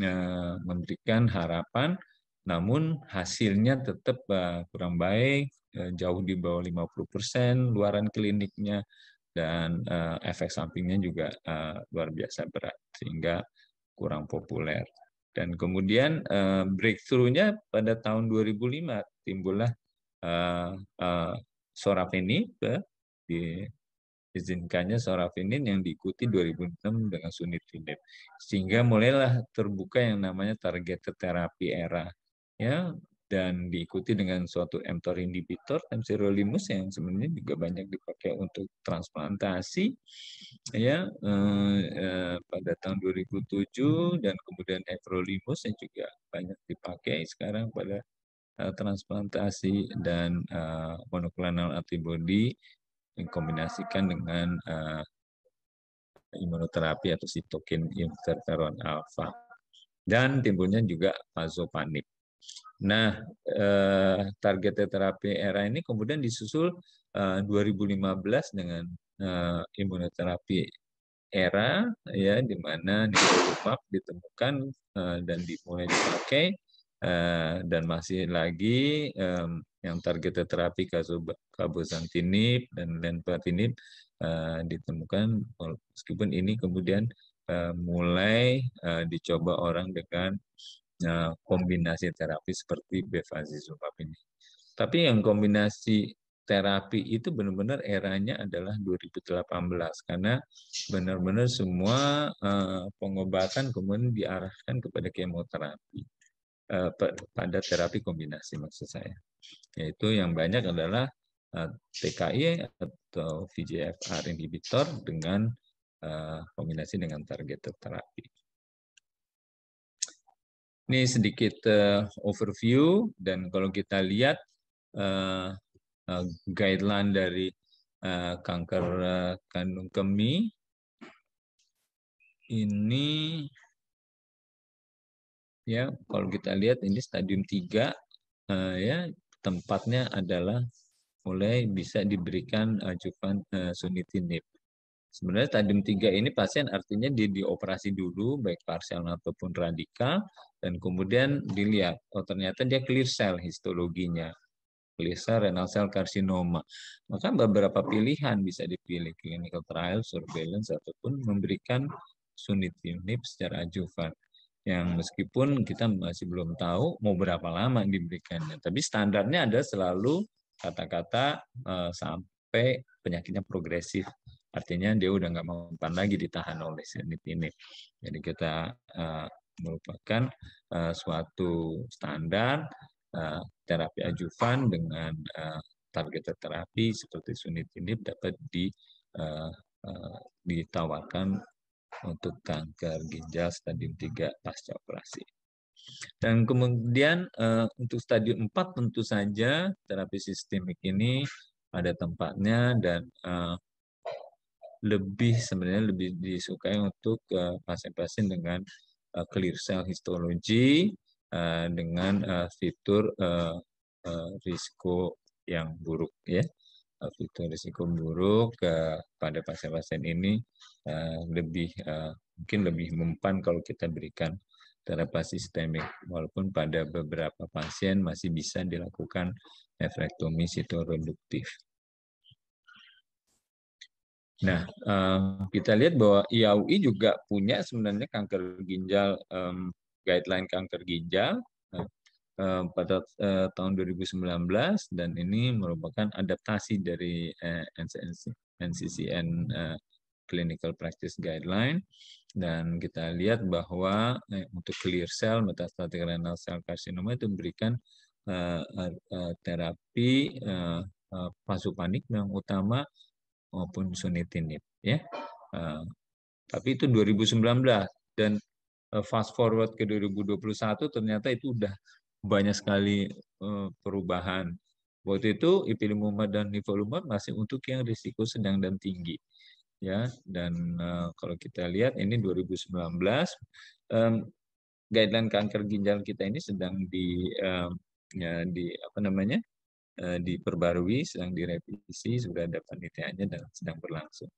uh, memberikan harapan namun hasilnya tetap uh, kurang baik, uh, jauh di bawah 50% persen, luaran kliniknya dan uh, efek sampingnya juga uh, luar biasa berat sehingga kurang populer. Dan kemudian uh, breakthrough-nya pada tahun 2005 timbullah uh, eh, uh, eh, sorafenib di izinkannya yang diikuti 2006 dengan sunitinib. Sehingga mulailah terbuka yang namanya target terapi era ya dan diikuti dengan suatu mTOR inhibitor mserolimus yang sebenarnya juga banyak dipakai untuk transplantasi ya eh, eh, pada tahun 2007 dan kemudian everolimus yang juga banyak dipakai sekarang pada Eh, transplantasi dan uh, eh, monoklonal antibody dikombinasikan dengan uh, imunoterapi atau sitokin interferon alfa dan timbulnya juga vasopanik. Nah, uh, target terapi era ini kemudian disusul uh, 2015 dengan uh, imunoterapi era ya di mana nivolumab ditemukan uh, dan dimulai dipakai Eh, dan masih lagi yang target terapi kasus kabosantinib dan lenvatinib eh, ditemukan meskipun ini kemudian eh, mulai dicoba orang dengan kombinasi terapi seperti bevacizumab ini. Tapi yang kombinasi terapi itu benar-benar eranya adalah 2018 karena benar-benar semua pengobatan kemudian diarahkan kepada kemoterapi. Eh, pada terapi kombinasi maksud saya. Yaitu yang banyak adalah eh, TKI atau VGFR inhibitor dengan eh, kombinasi dengan target terapi. Ini sedikit overview dan kalau kita lihat guideline dari kanker kandung kemih ini ya kalau kita lihat ini stadium 3 uh, eh, ya tempatnya adalah mulai bisa diberikan acuan uh, eh, sunitinib. Sebenarnya stadium 3 ini pasien artinya dia dioperasi dulu baik parsial ataupun radikal dan kemudian dilihat oh ternyata dia clear cell histologinya. Clear cell renal cell carcinoma. Maka beberapa pilihan bisa dipilih clinical trial, surveillance ataupun memberikan sunitinib secara ajuvan yang meskipun kita masih belum tahu mau berapa lama diberikannya. Tapi standarnya ada selalu kata-kata eh, sampai penyakitnya progresif. Artinya dia udah nggak mempan lagi ditahan oleh senit ini. Jadi kita eh, merupakan eh, suatu standar terapi ajuvan dengan target terapi seperti sunit ini dapat ditawarkan untuk kanker ginjal stadium 3 pasca operasi. Dan kemudian eh, untuk stadium 4 tentu saja terapi sistemik ini ada tempatnya dan eh, lebih sebenarnya lebih disukai untuk eh, pasien-pasien dengan clear cell histologi dengan fitur risiko yang buruk ya fitur risiko buruk pada pasien-pasien ini eh, lebih eh, mungkin lebih mempan kalau kita berikan terapi sistemik walaupun pada beberapa pasien masih bisa dilakukan nefrektomi sitoreduktif. Nah, eh, kita lihat bahwa IAUI juga punya sebenarnya kanker ginjal guideline kanker ginjal Eh, pada eh, tahun 2019 dan ini merupakan adaptasi dari NCCN eh, Clinical Practice Guideline dan kita lihat bahwa untuk clear cell metastatic renal cell carcinoma itu memberikan terapi pasupanik yang utama maupun sunitinib ya. Tapi itu 2019 dan fast forward ke 2021 ternyata itu udah banyak sekali eh, perubahan. Waktu itu ipilimumab dan nivolumab masih untuk yang risiko sedang dan tinggi. Ya, dan uh, kalau kita lihat ini 2019 um, guideline kanker ginjal kita ini sedang di um, ya, di apa namanya? Uh, diperbarui, sedang direvisi, sudah ada panitianya dan sedang berlangsung.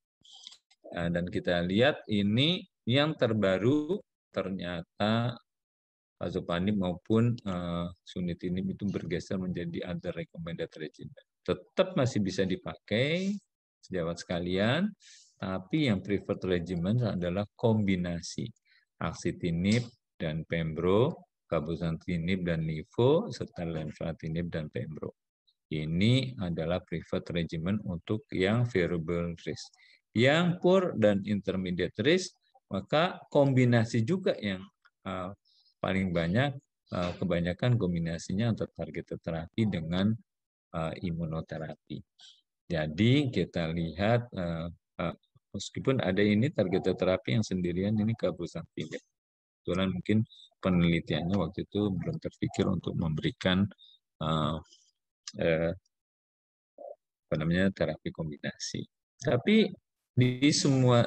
Uh, dan kita lihat ini yang terbaru ternyata azopanib maupun uh, sunitinib itu bergeser menjadi other recommended regimen. Tetap masih bisa dipakai sejawat sekalian, tapi yang preferred regimen adalah kombinasi aksitinib dan pembro, cabozantinib dan nivo, serta lenvatinib dan pembro. Ini adalah preferred regimen untuk yang variable risk. Yang poor dan intermediate risk, maka kombinasi juga yang eh, paling banyak eh, kebanyakan kombinasinya antara target terapi dengan eh, imunoterapi. Jadi kita lihat eh, meskipun ada ini target terapi yang sendirian ini kabusafin tidak. Kebetulan mungkin penelitiannya waktu itu belum terpikir untuk memberikan apa namanya terapi kombinasi. Tapi di semua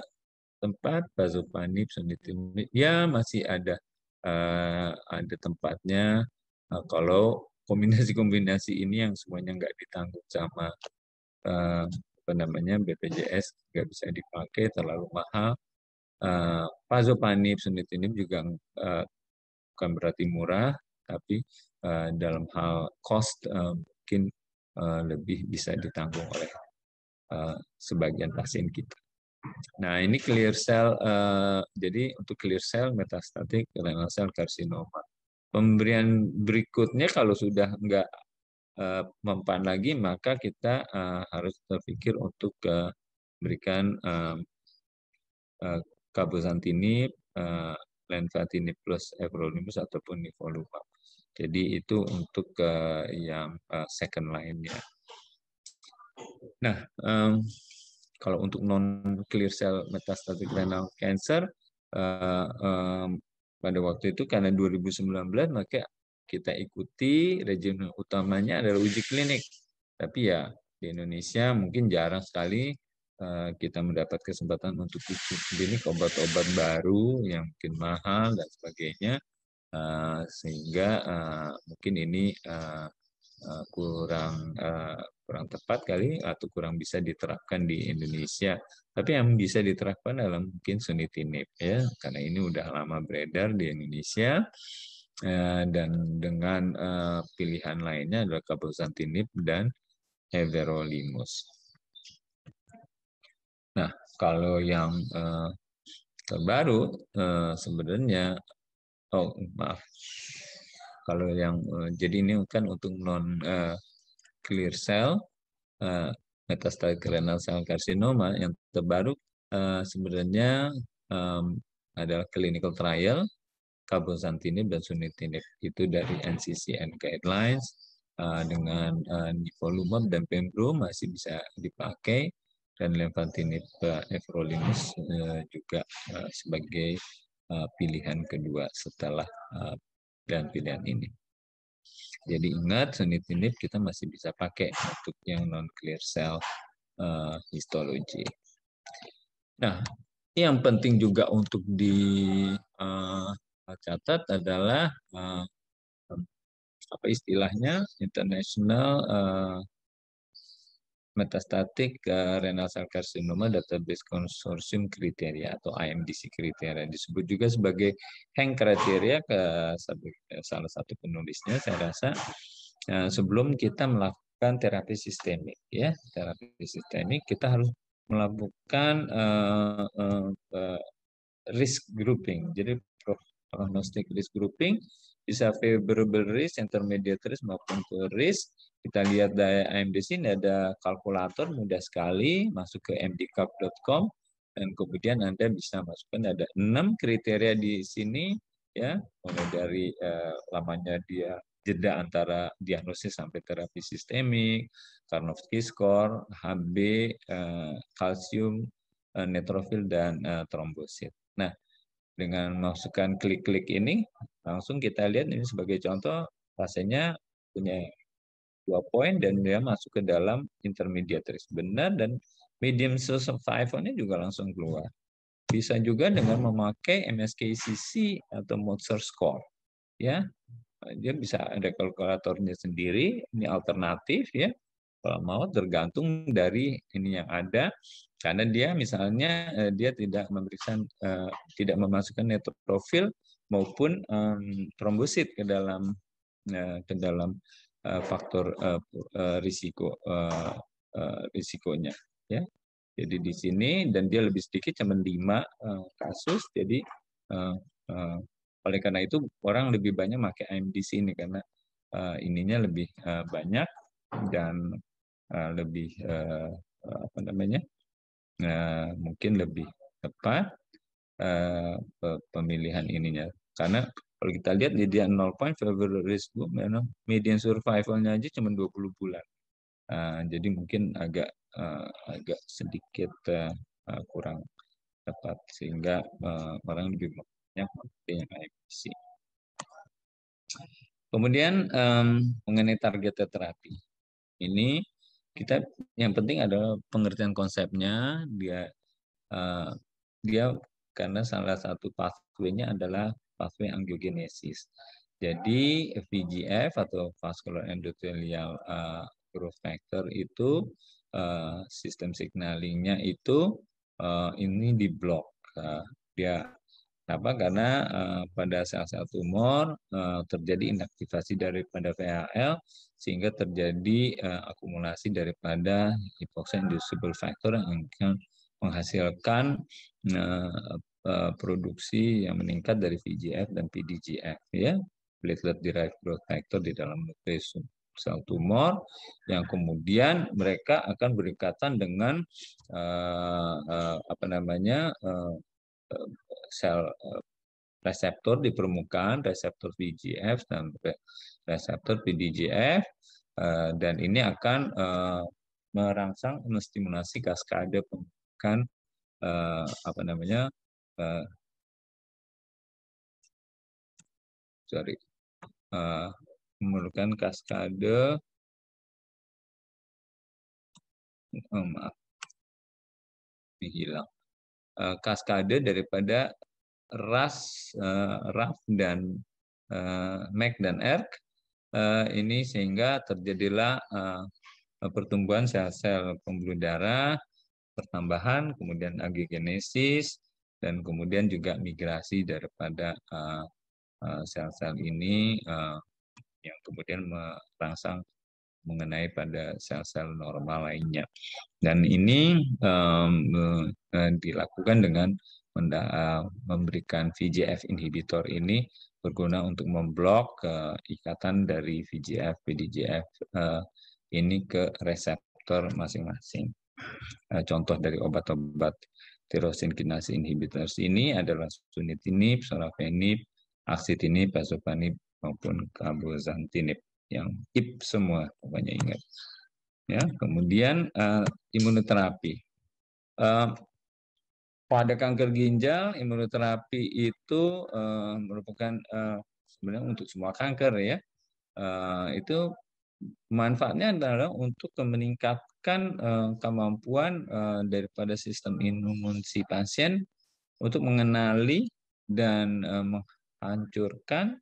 tempat bazopanib, sunitinib, ya masih ada Eh, ada tempatnya uh, kalau kombinasi-kombinasi ini yang semuanya nggak ditanggung sama uh, apa namanya BPJS nggak bisa dipakai terlalu mahal uh, pazopanib sunitinib juga uh, bukan berarti murah tapi uh, dalam hal cost uh, mungkin uh, lebih bisa ditanggung oleh uh, sebagian pasien kita. Nah, ini clear cell. Uh, jadi untuk clear cell metastatic renal cell carcinoma Pemberian berikutnya kalau sudah nggak uh, mempan lagi, maka kita uh, harus berpikir untuk uh, berikan uh, uh, cabozantinib, uh, lenfatinib plus everolimus ataupun nivolumab. Jadi itu untuk uh, yang uh, second line-nya. Nah, um, kalau untuk non clear cell metastatic renal cancer uh, um, pada waktu itu karena 2019 maka kita ikuti rejim utamanya adalah uji klinik. Tapi ya di Indonesia mungkin jarang sekali uh, kita mendapat kesempatan untuk uji klinik obat-obat baru yang mungkin mahal dan sebagainya. Uh, sehingga uh, mungkin ini uh, kurang uh, kurang tepat kali atau kurang bisa diterapkan di Indonesia. Tapi yang bisa diterapkan adalah mungkin sunitinib ya, karena ini udah lama beredar di Indonesia eh, dan dengan eh, pilihan lainnya adalah cabozantinib dan everolimus. Nah, kalau yang eh, terbaru sebenarnya oh maaf kalau yang jadi ini kan untuk non clear cell, uh, metastatic renal cell carcinoma yang terbaru uh, sebenarnya um, adalah clinical trial cabozantinib dan sunitinib itu dari NCCN guidelines uh, dengan uh, nivolumab dan pembro masih bisa dipakai dan lenvatinib uh, everolimus uh, juga uh, sebagai uh, pilihan kedua setelah uh, dan pilihan ini. Jadi ingat sunitinib kita masih bisa pakai untuk yang non clear cell uh, eh, histology. Nah, yang penting juga
untuk dicatat eh, adalah uh, apa istilahnya International
metastatik uh, renal cell carcinoma database consortium kriteria atau IMDC kriteria disebut juga sebagai hang kriteria ke eh, salah satu penulisnya saya rasa eh, sebelum kita melakukan terapi sistemik ya terapi sistemik kita harus melakukan uh, uh, risk grouping jadi prognostic risk grouping bisa favorable risk, intermediate risk maupun poor risk kita lihat dari AMD sini ada kalkulator mudah sekali masuk ke mdcup.com dan kemudian Anda bisa masukkan ada enam kriteria di sini ya mulai dari eh, lamanya dia jeda antara diagnosis sampai terapi sistemik, Karnofsky score, HB, eh, kalsium, eh, neutrofil dan eh, trombosit. Nah, dengan masukkan klik-klik ini langsung kita lihat ini sebagai contoh pasiennya punya dua poin dan dia masuk ke dalam intermediate risk benar dan medium survivalnya juga langsung keluar. Bisa juga dengan memakai MSKCC atau Mozart score. Ya, dia bisa ada kalkulatornya sendiri, ini alternatif ya. Kalau mau tergantung dari ini yang ada karena dia misalnya eh, dia tidak memeriksa eh, tidak memasukkan profil maupun trombosit ke dalam eh, ke dalam Eh, faktor eh, eh, risiko risikonya ya. Jadi di sini dan dia lebih sedikit cuma lima kasus jadi oleh karena itu orang lebih banyak pakai AMDC ini karena ininya lebih banyak dan lebih apa namanya mungkin lebih tepat pemilihan ininya karena kalau kita lihat dia 0 point favorable risk group, median survivalnya aja cuma 20 bulan. Uh, jadi mungkin agak
uh, agak sedikit uh, kurang tepat sehingga uh, orang lebih banyak yang IPC.
Kemudian um, mengenai target terapi ini kita yang penting adalah pengertian konsepnya dia uh, dia karena salah satu pathway-nya adalah pathway angiogenesis. Jadi VGF atau vascular endothelial uh, growth factor itu uh, sistem signalingnya itu uh, ini diblok. Uh, dia apa karena uh, pada sel-sel tumor uh, terjadi inaktivasi daripada VHL sehingga terjadi uh, akumulasi daripada hypoxia inducible factor yang akan menghasilkan uh, Eh, produksi yang meningkat dari VGF dan PDGF ya platelet derived growth factor di dalam nukleus sel tumor yang kemudian mereka akan berikatan dengan uh, uh, apa namanya uh, sel uh, reseptor di permukaan reseptor VGF dan reseptor PDGF uh, dan ini akan uh, merangsang
menstimulasi kaskade pembentukan uh, apa namanya uh, sorry uh, eh, memerlukan kaskade oh, maaf ini hilang uh, kaskade daripada
ras uh, raf dan uh, mac dan erk uh, ini sehingga terjadilah uh, pertumbuhan sel-sel pembuluh darah pertambahan kemudian agegenesis dan kemudian juga migrasi daripada eh, eh, sel-sel ini eh, yang kemudian merangsang mengenai pada sel-sel normal lainnya. Dan ini dilakukan dengan memberikan VGF inhibitor ini berguna untuk memblok ikatan dari VGF, PDGF ini ke reseptor masing-masing. contoh dari obat-obat tirosin kinase inhibitors ini adalah sunitinib, sorafenib, aksitinib, pasopanib maupun cabozantinib yang IP semua pokoknya ingat. Ya, kemudian uh, imunoterapi. Uh, pada kanker ginjal imunoterapi itu uh, merupakan uh, sebenarnya untuk semua kanker ya. Uh, itu manfaatnya adalah untuk meningkat meningkatkan uh, eh, kemampuan uh, daripada sistem imun si pasien untuk mengenali dan uh, menghancurkan,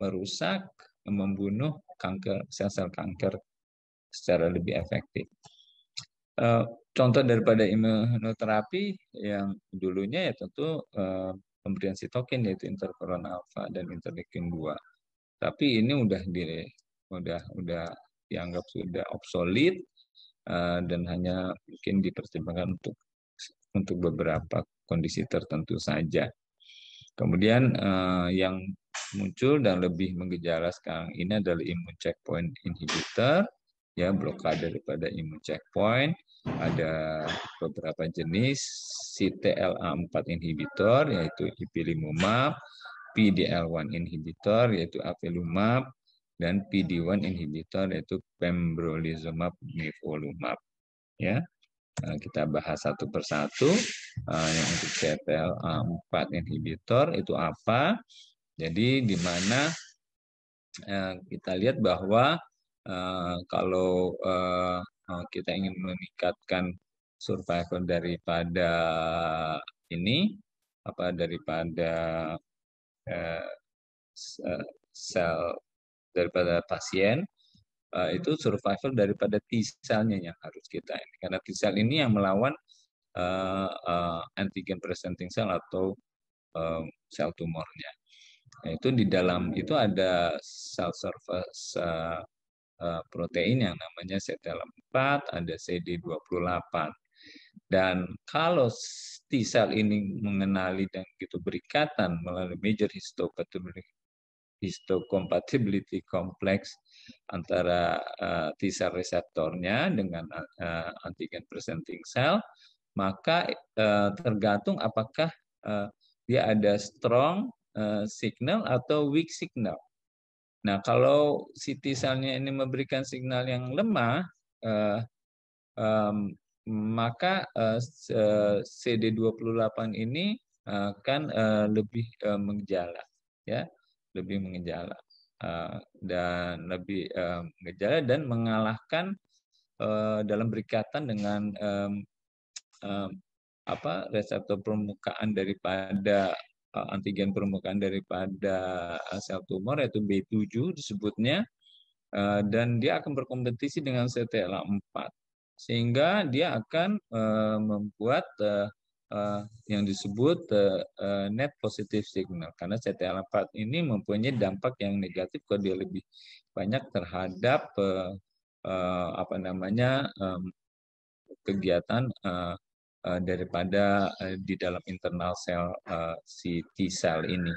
merusak, membunuh kanker sel-sel kanker secara lebih efektif. Uh, contoh daripada imunoterapi yang dulunya ya tentu uh, pemberian sitokin yaitu interferon alfa dan interleukin 2. Tapi ini udah di udah udah dianggap sudah obsolet Eh, dan hanya mungkin dipertimbangkan untuk untuk beberapa kondisi tertentu saja. Kemudian eh, yang muncul dan lebih menggejala sekarang ini adalah imun checkpoint inhibitor, ya blokade daripada imun checkpoint. Ada beberapa jenis CTLA4 inhibitor yaitu ipilimumab, PDL1 inhibitor yaitu avelumab, dan PD1 inhibitor yaitu pembrolizumab nivolumab. Ya, eh, kita bahas satu persatu. Eh, yang untuk CTL 4 inhibitor itu apa? Jadi di mana eh, kita lihat bahwa kalau kita ingin meningkatkan survival daripada ini apa daripada sel daripada pasien uh, itu survival daripada T cellnya yang harus kita ini karena T cell ini yang melawan uh, uh, antigen presenting cell atau uh, sel tumornya. Nah, itu di dalam itu ada sel surface uh, uh, protein yang namanya CD 4 ada CD28. Dan kalau T cell ini mengenali dan gitu berikatan melalui major histopathologic histocompatibility kompleks antara uh, eh, T cell reseptornya dengan uh, antigen presenting cell, maka uh, tergantung apakah uh, dia ada strong uh, signal atau weak signal. Nah, kalau si T cellnya ini memberikan signal yang lemah, uh, um, maka uh, CD28 ini akan uh, lebih uh, menggejala ya lebih mengejala uh, eh, dan lebih uh, eh, mengejala dan mengalahkan uh, dalam berikatan dengan um, um, apa reseptor permukaan daripada uh, antigen permukaan daripada sel tumor yaitu B7 disebutnya uh, dan dia akan berkompetisi dengan CTLA4 sehingga dia akan uh, membuat uh, Eh, yang disebut uh, uh, net positive signal karena ct 4 ini mempunyai dampak yang negatif kalau dia lebih banyak terhadap uh, uh, apa namanya um, kegiatan uh, uh, daripada uh, di dalam internal sel uh, si T cell ini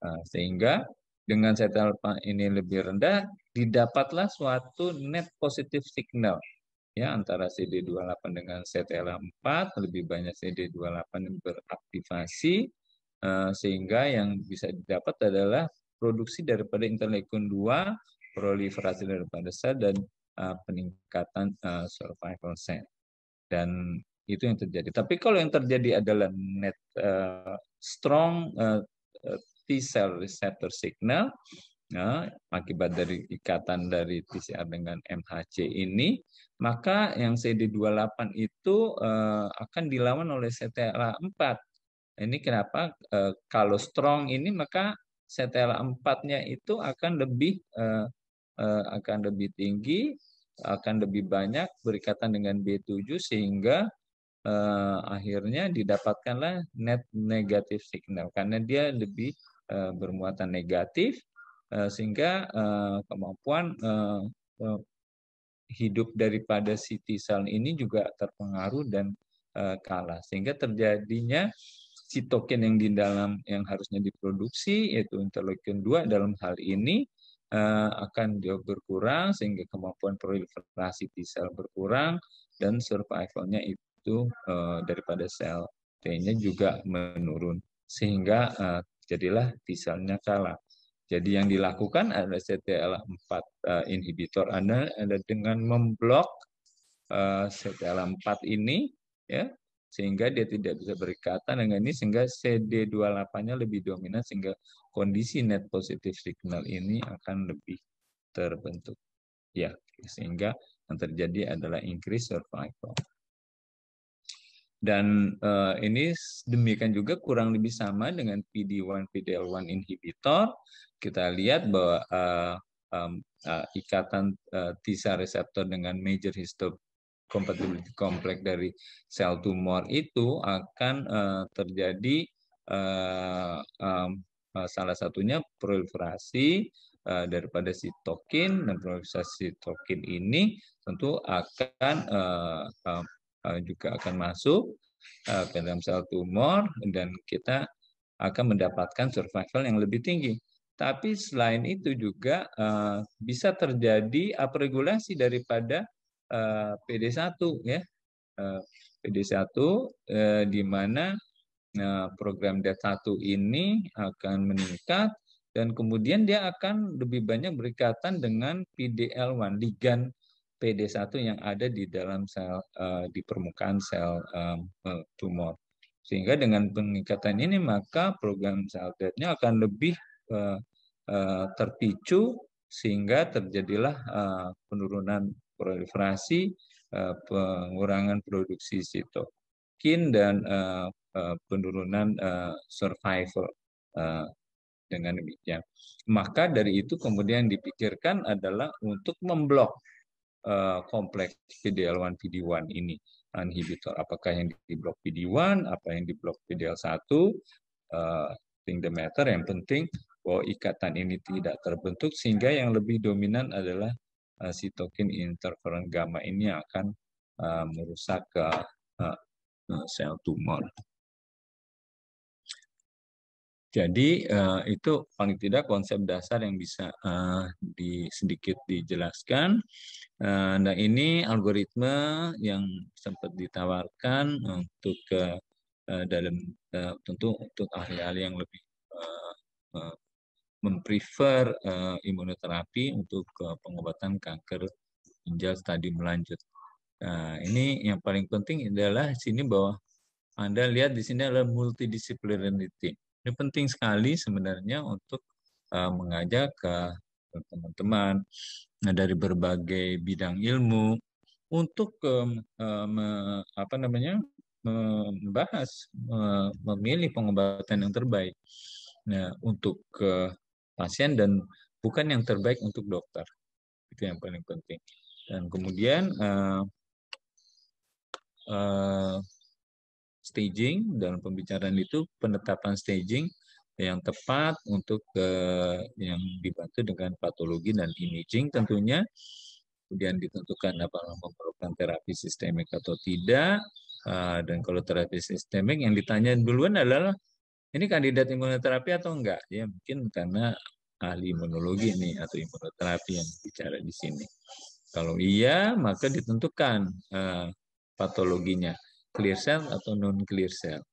uh, sehingga dengan ct 4 ini lebih rendah didapatlah suatu net positive signal ya antara CD28 dengan CTLA4 lebih banyak CD28 yang beraktivasi eh, sehingga yang bisa didapat adalah produksi daripada interleukin 2 proliferasi daripada sel dan eh, peningkatan eh, survival sel dan itu yang terjadi tapi kalau yang terjadi adalah net strong T cell receptor signal ya, akibat dari ikatan dari PCR dengan MHC ini, maka yang CD28 itu uh, akan dilawan oleh CTLA4. Ini kenapa? Uh, kalau strong ini maka CTLA4-nya itu akan lebih uh, uh, akan lebih tinggi, akan lebih banyak berikatan dengan B7 sehingga uh, akhirnya didapatkanlah net negatif signal karena dia lebih uh, bermuatan negatif Eh, sehingga eh, kemampuan eh, hidup daripada si T cell ini juga terpengaruh dan kalah sehingga terjadinya sitokin yang di dalam yang harusnya diproduksi yaitu interleukin 2 dalam hal ini akan dia berkurang sehingga kemampuan proliferasi T cell berkurang dan survivalnya itu daripada sel T-nya juga menurun sehingga jadilah T cell-nya kalah. Jadi yang dilakukan adalah eh, CTLA4 uh, inhibitor Anda ada dengan memblok uh, eh, CTLA4 ini ya sehingga dia tidak bisa berikatan dengan ini sehingga CD28-nya lebih dominan sehingga kondisi net positive signal ini akan lebih terbentuk. Ya, sehingga yang terjadi adalah increase survival. Dan uh, ini demikian juga kurang lebih sama dengan PD1 PDL1 inhibitor. Kita lihat bahwa uh, um, uh, ikatan uh, TISA reseptor dengan major histocompatibility compatibility kompleks dari sel tumor itu akan uh, terjadi uh, um, salah satunya proliferasi uh, daripada sitokin dan proliferasi sitokin ini tentu akan uh, uh, Eh, juga akan masuk ke eh, dalam sel tumor dan kita akan mendapatkan survival yang lebih tinggi. Tapi selain itu juga eh, bisa terjadi upregulasi daripada PD1 ya. PD1 di mana program D 1 ini akan meningkat dan kemudian dia akan lebih banyak berikatan dengan PDL1 ligan PD1 yang ada di dalam sel uh, di permukaan sel um, tumor. Sehingga dengan pengikatan ini maka program sel death-nya akan lebih uh, uh, terpicu sehingga terjadilah uh, penurunan proliferasi, uh, pengurangan produksi sitokin dan uh, uh, penurunan uh, survival uh, dengan demikian. Maka dari itu kemudian dipikirkan adalah untuk memblok Eh, kompleks PDL1 PD1 ini inhibitor apakah yang di blok PD1 apa yang di blok PDL1 uh, eh, the matter yang penting bahwa ikatan ini tidak terbentuk sehingga yang lebih dominan adalah sitokin eh, interferon gamma ini akan merusak ke sel tumor. Jadi eh, itu paling tidak konsep dasar yang bisa uh, di, sedikit dijelaskan. Uh, nah ini algoritma yang sempat ditawarkan untuk ke dalam tentu untuk ahli-ahli yang lebih memprefer imunoterapi untuk pengobatan kanker ginjal stadium lanjut. Nah, ini yang paling penting adalah sini bahwa Anda lihat di sini adalah team. Ini penting sekali sebenarnya untuk uh, mengajak ke teman-teman eh, dari berbagai bidang ilmu untuk um, um, apa namanya membahas memilih pengobatan yang terbaik nah, untuk uh, pasien dan bukan yang terbaik untuk dokter itu yang paling penting dan kemudian uh, uh, staging dalam pembicaraan itu penetapan staging yang tepat untuk ke eh, yang dibantu dengan patologi dan imaging tentunya kemudian ditentukan apakah memerlukan terapi sistemik atau tidak eh, dan kalau terapi sistemik yang ditanya duluan adalah ini kandidat imunoterapi atau enggak ya mungkin karena ahli imunologi ini atau imunoterapi yang bicara di sini kalau iya maka ditentukan eh, patologinya clear cell atau non clear cell.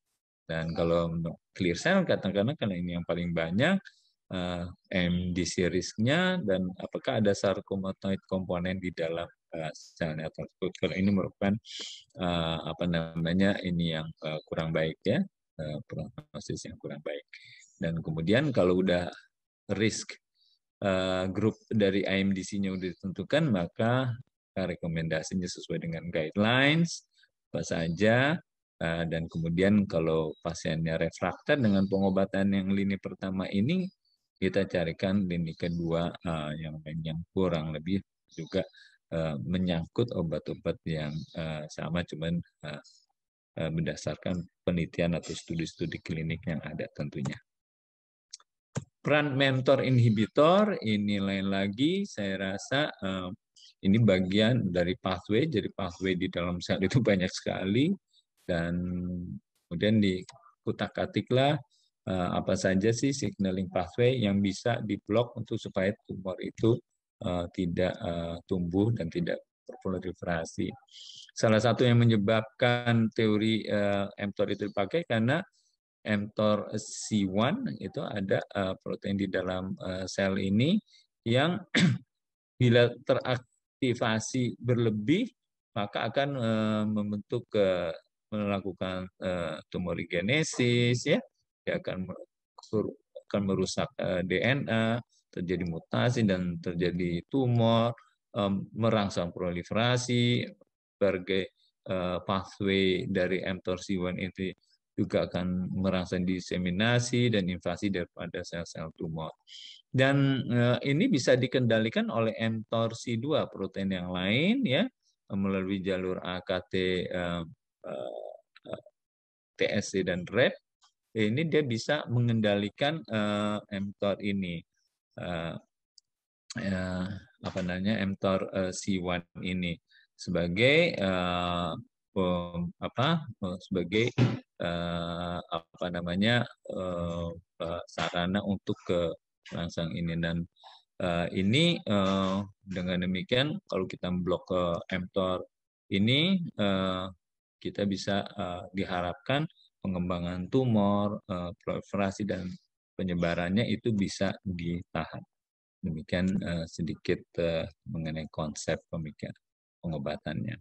Dan kalau clear cell katakanlah karena ini yang paling banyak uh, eh, MDC risknya dan apakah ada sarkomatoid komponen di dalam uh, eh, atau tersebut. Kalau ini merupakan uh, apa namanya ini yang uh, kurang baik ya, uh, prognosis yang kurang baik. Dan kemudian kalau udah risk uh, grup dari IMDC-nya udah ditentukan, maka rekomendasinya sesuai dengan guidelines apa saja, eh, dan kemudian kalau pasiennya refrakter dengan pengobatan yang lini pertama ini, kita carikan lini kedua eh, yang yang kurang lebih juga eh, menyangkut obat-obat yang sama, cuman berdasarkan penelitian atau studi-studi klinik yang ada tentunya. Peran mentor inhibitor ini lain lagi, saya rasa ini bagian dari pathway, jadi pathway di dalam sel itu banyak sekali, dan kemudian di kutak atiklah eh, apa saja sih signaling pathway yang bisa diblok untuk supaya tumor itu eh, tidak eh, tumbuh dan tidak proliferasi. Salah satu yang menyebabkan teori mTOR itu dipakai karena mTOR C1 itu ada protein di dalam sel ini yang bila teraktif aktivasi berlebih maka akan eh, membentuk ke melakukan eh, tumorigenesis ya dia akan akan merusak eh, DNA terjadi mutasi dan terjadi tumor merangsang proliferasi berbagai pathway dari mTORC1 itu juga akan merangsang diseminasi dan invasi daripada sel-sel tumor. Dan eh, ini bisa dikendalikan oleh mTORC2 protein yang lain ya melalui jalur AKT eh, eh, TSC dan Rap. E ini dia bisa mengendalikan mTOR ini. apa namanya mTOR C1 ini sebagai apa sebagai apa namanya sarana untuk ke rangsang ini dan uh, ini uh, dengan demikian kalau kita blok ke mTOR ini uh, kita bisa uh, diharapkan pengembangan tumor, uh, proliferasi dan penyebarannya itu bisa ditahan. Demikian uh, sedikit uh, mengenai konsep pemikiran pengobatannya.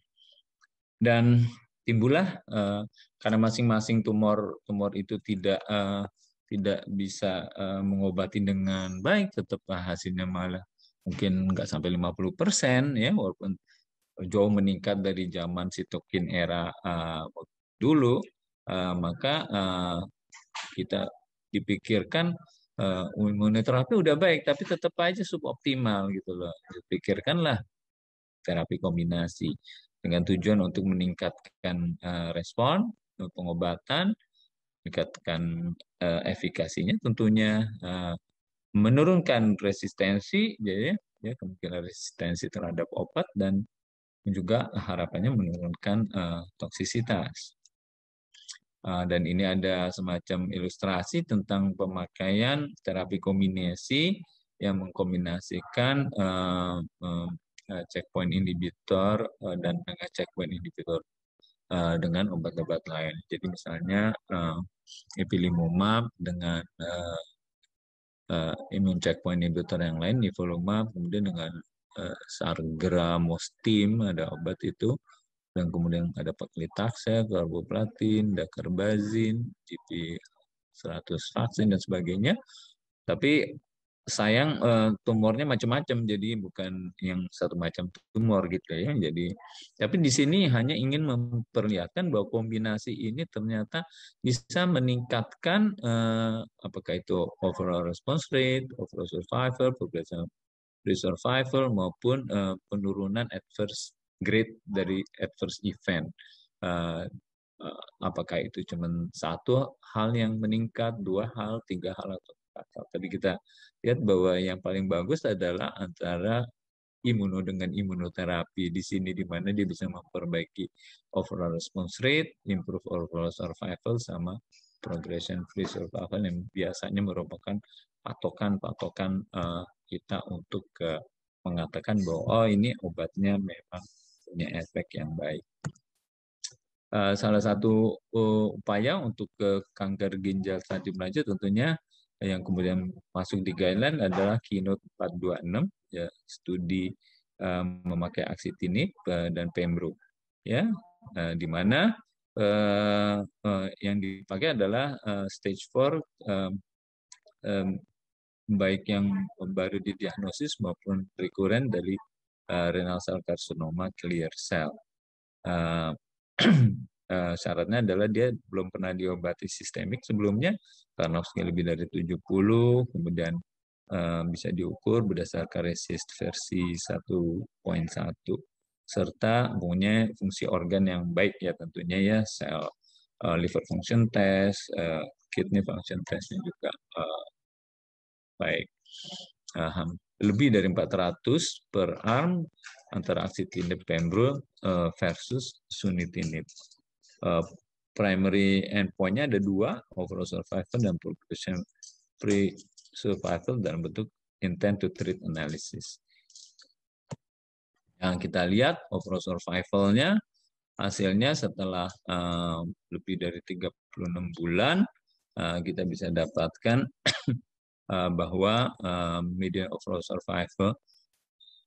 Dan timbullah uh, karena masing-masing tumor tumor itu tidak uh, tidak bisa uh, mengobati dengan baik, tetap hasilnya malah mungkin nggak sampai 50 persen ya, walaupun jauh meningkat dari zaman sitokin era uh, dulu, uh, maka uh, kita dipikirkan uh, imunoterapi udah baik, tapi tetap aja suboptimal gitu loh. dipikirkanlah terapi kombinasi dengan tujuan untuk meningkatkan uh, respon pengobatan meningkatkan uh, efikasinya tentunya uh, menurunkan resistensi jadi ya, ya, ya kemungkinan resistensi terhadap obat dan juga harapannya menurunkan uh, toksisitas. Uh, dan ini ada semacam ilustrasi tentang pemakaian terapi kombinasi yang mengkombinasikan uh, uh, checkpoint inhibitor uh, dan dengan checkpoint inhibitor Eh, dengan obat-obat lain. Jadi misalnya uh, eh, epilimumab dengan uh, eh, uh, immune checkpoint inhibitor yang lain, nivolumab, kemudian dengan uh, sargramostim ada obat itu, dan kemudian ada paclitaxel, carboplatin, dakarbazin, GP 100 vaksin dan sebagainya. Tapi sayang uh, tumornya macam-macam jadi bukan yang satu macam tumor gitu ya jadi tapi di sini hanya ingin memperlihatkan bahwa kombinasi ini ternyata bisa meningkatkan uh, apakah itu overall response rate overall survival progression free survival maupun uh, penurunan adverse grade dari adverse event uh, apakah itu cuma satu hal yang meningkat dua hal tiga hal atau Tadi Tapi kita lihat bahwa yang paling bagus adalah antara imuno dengan imunoterapi di sini di mana dia bisa memperbaiki overall response rate, improve overall survival sama progression free survival yang biasanya merupakan patokan-patokan uh, kita untuk uh, mengatakan bahwa oh ini obatnya memang punya efek yang baik. Uh, salah satu uh, upaya untuk uh, kanker ginjal stadium lanjut tentunya yang kemudian masuk di guideline adalah Keynote 426 ya studi um, memakai aksitinib uh, eh, dan pembro ya uh, di mana uh, uh, yang dipakai adalah uh, stage 4 um, um, baik yang baru didiagnosis maupun rekuren dari uh, renal cell carcinoma clear cell. Uh, Eh, syaratnya adalah dia belum pernah diobati sistemik sebelumnya, Karnofsky lebih dari 70, kemudian eh, bisa diukur berdasarkan resist versi 1.1 serta punya fungsi organ yang baik ya tentunya ya sel eh, liver function test, kidney function testnya juga baik. lebih dari 400 per arm antara aksitinib pembro uh, versus sunitinib primary eh, primary endpointnya ada dua, overall survival dan progression pre-survival dalam bentuk intent to treat analysis. Yang kita lihat overall survival-nya, hasilnya setelah uh, lebih dari 36 bulan, uh, kita bisa dapatkan uh, bahwa median overall survival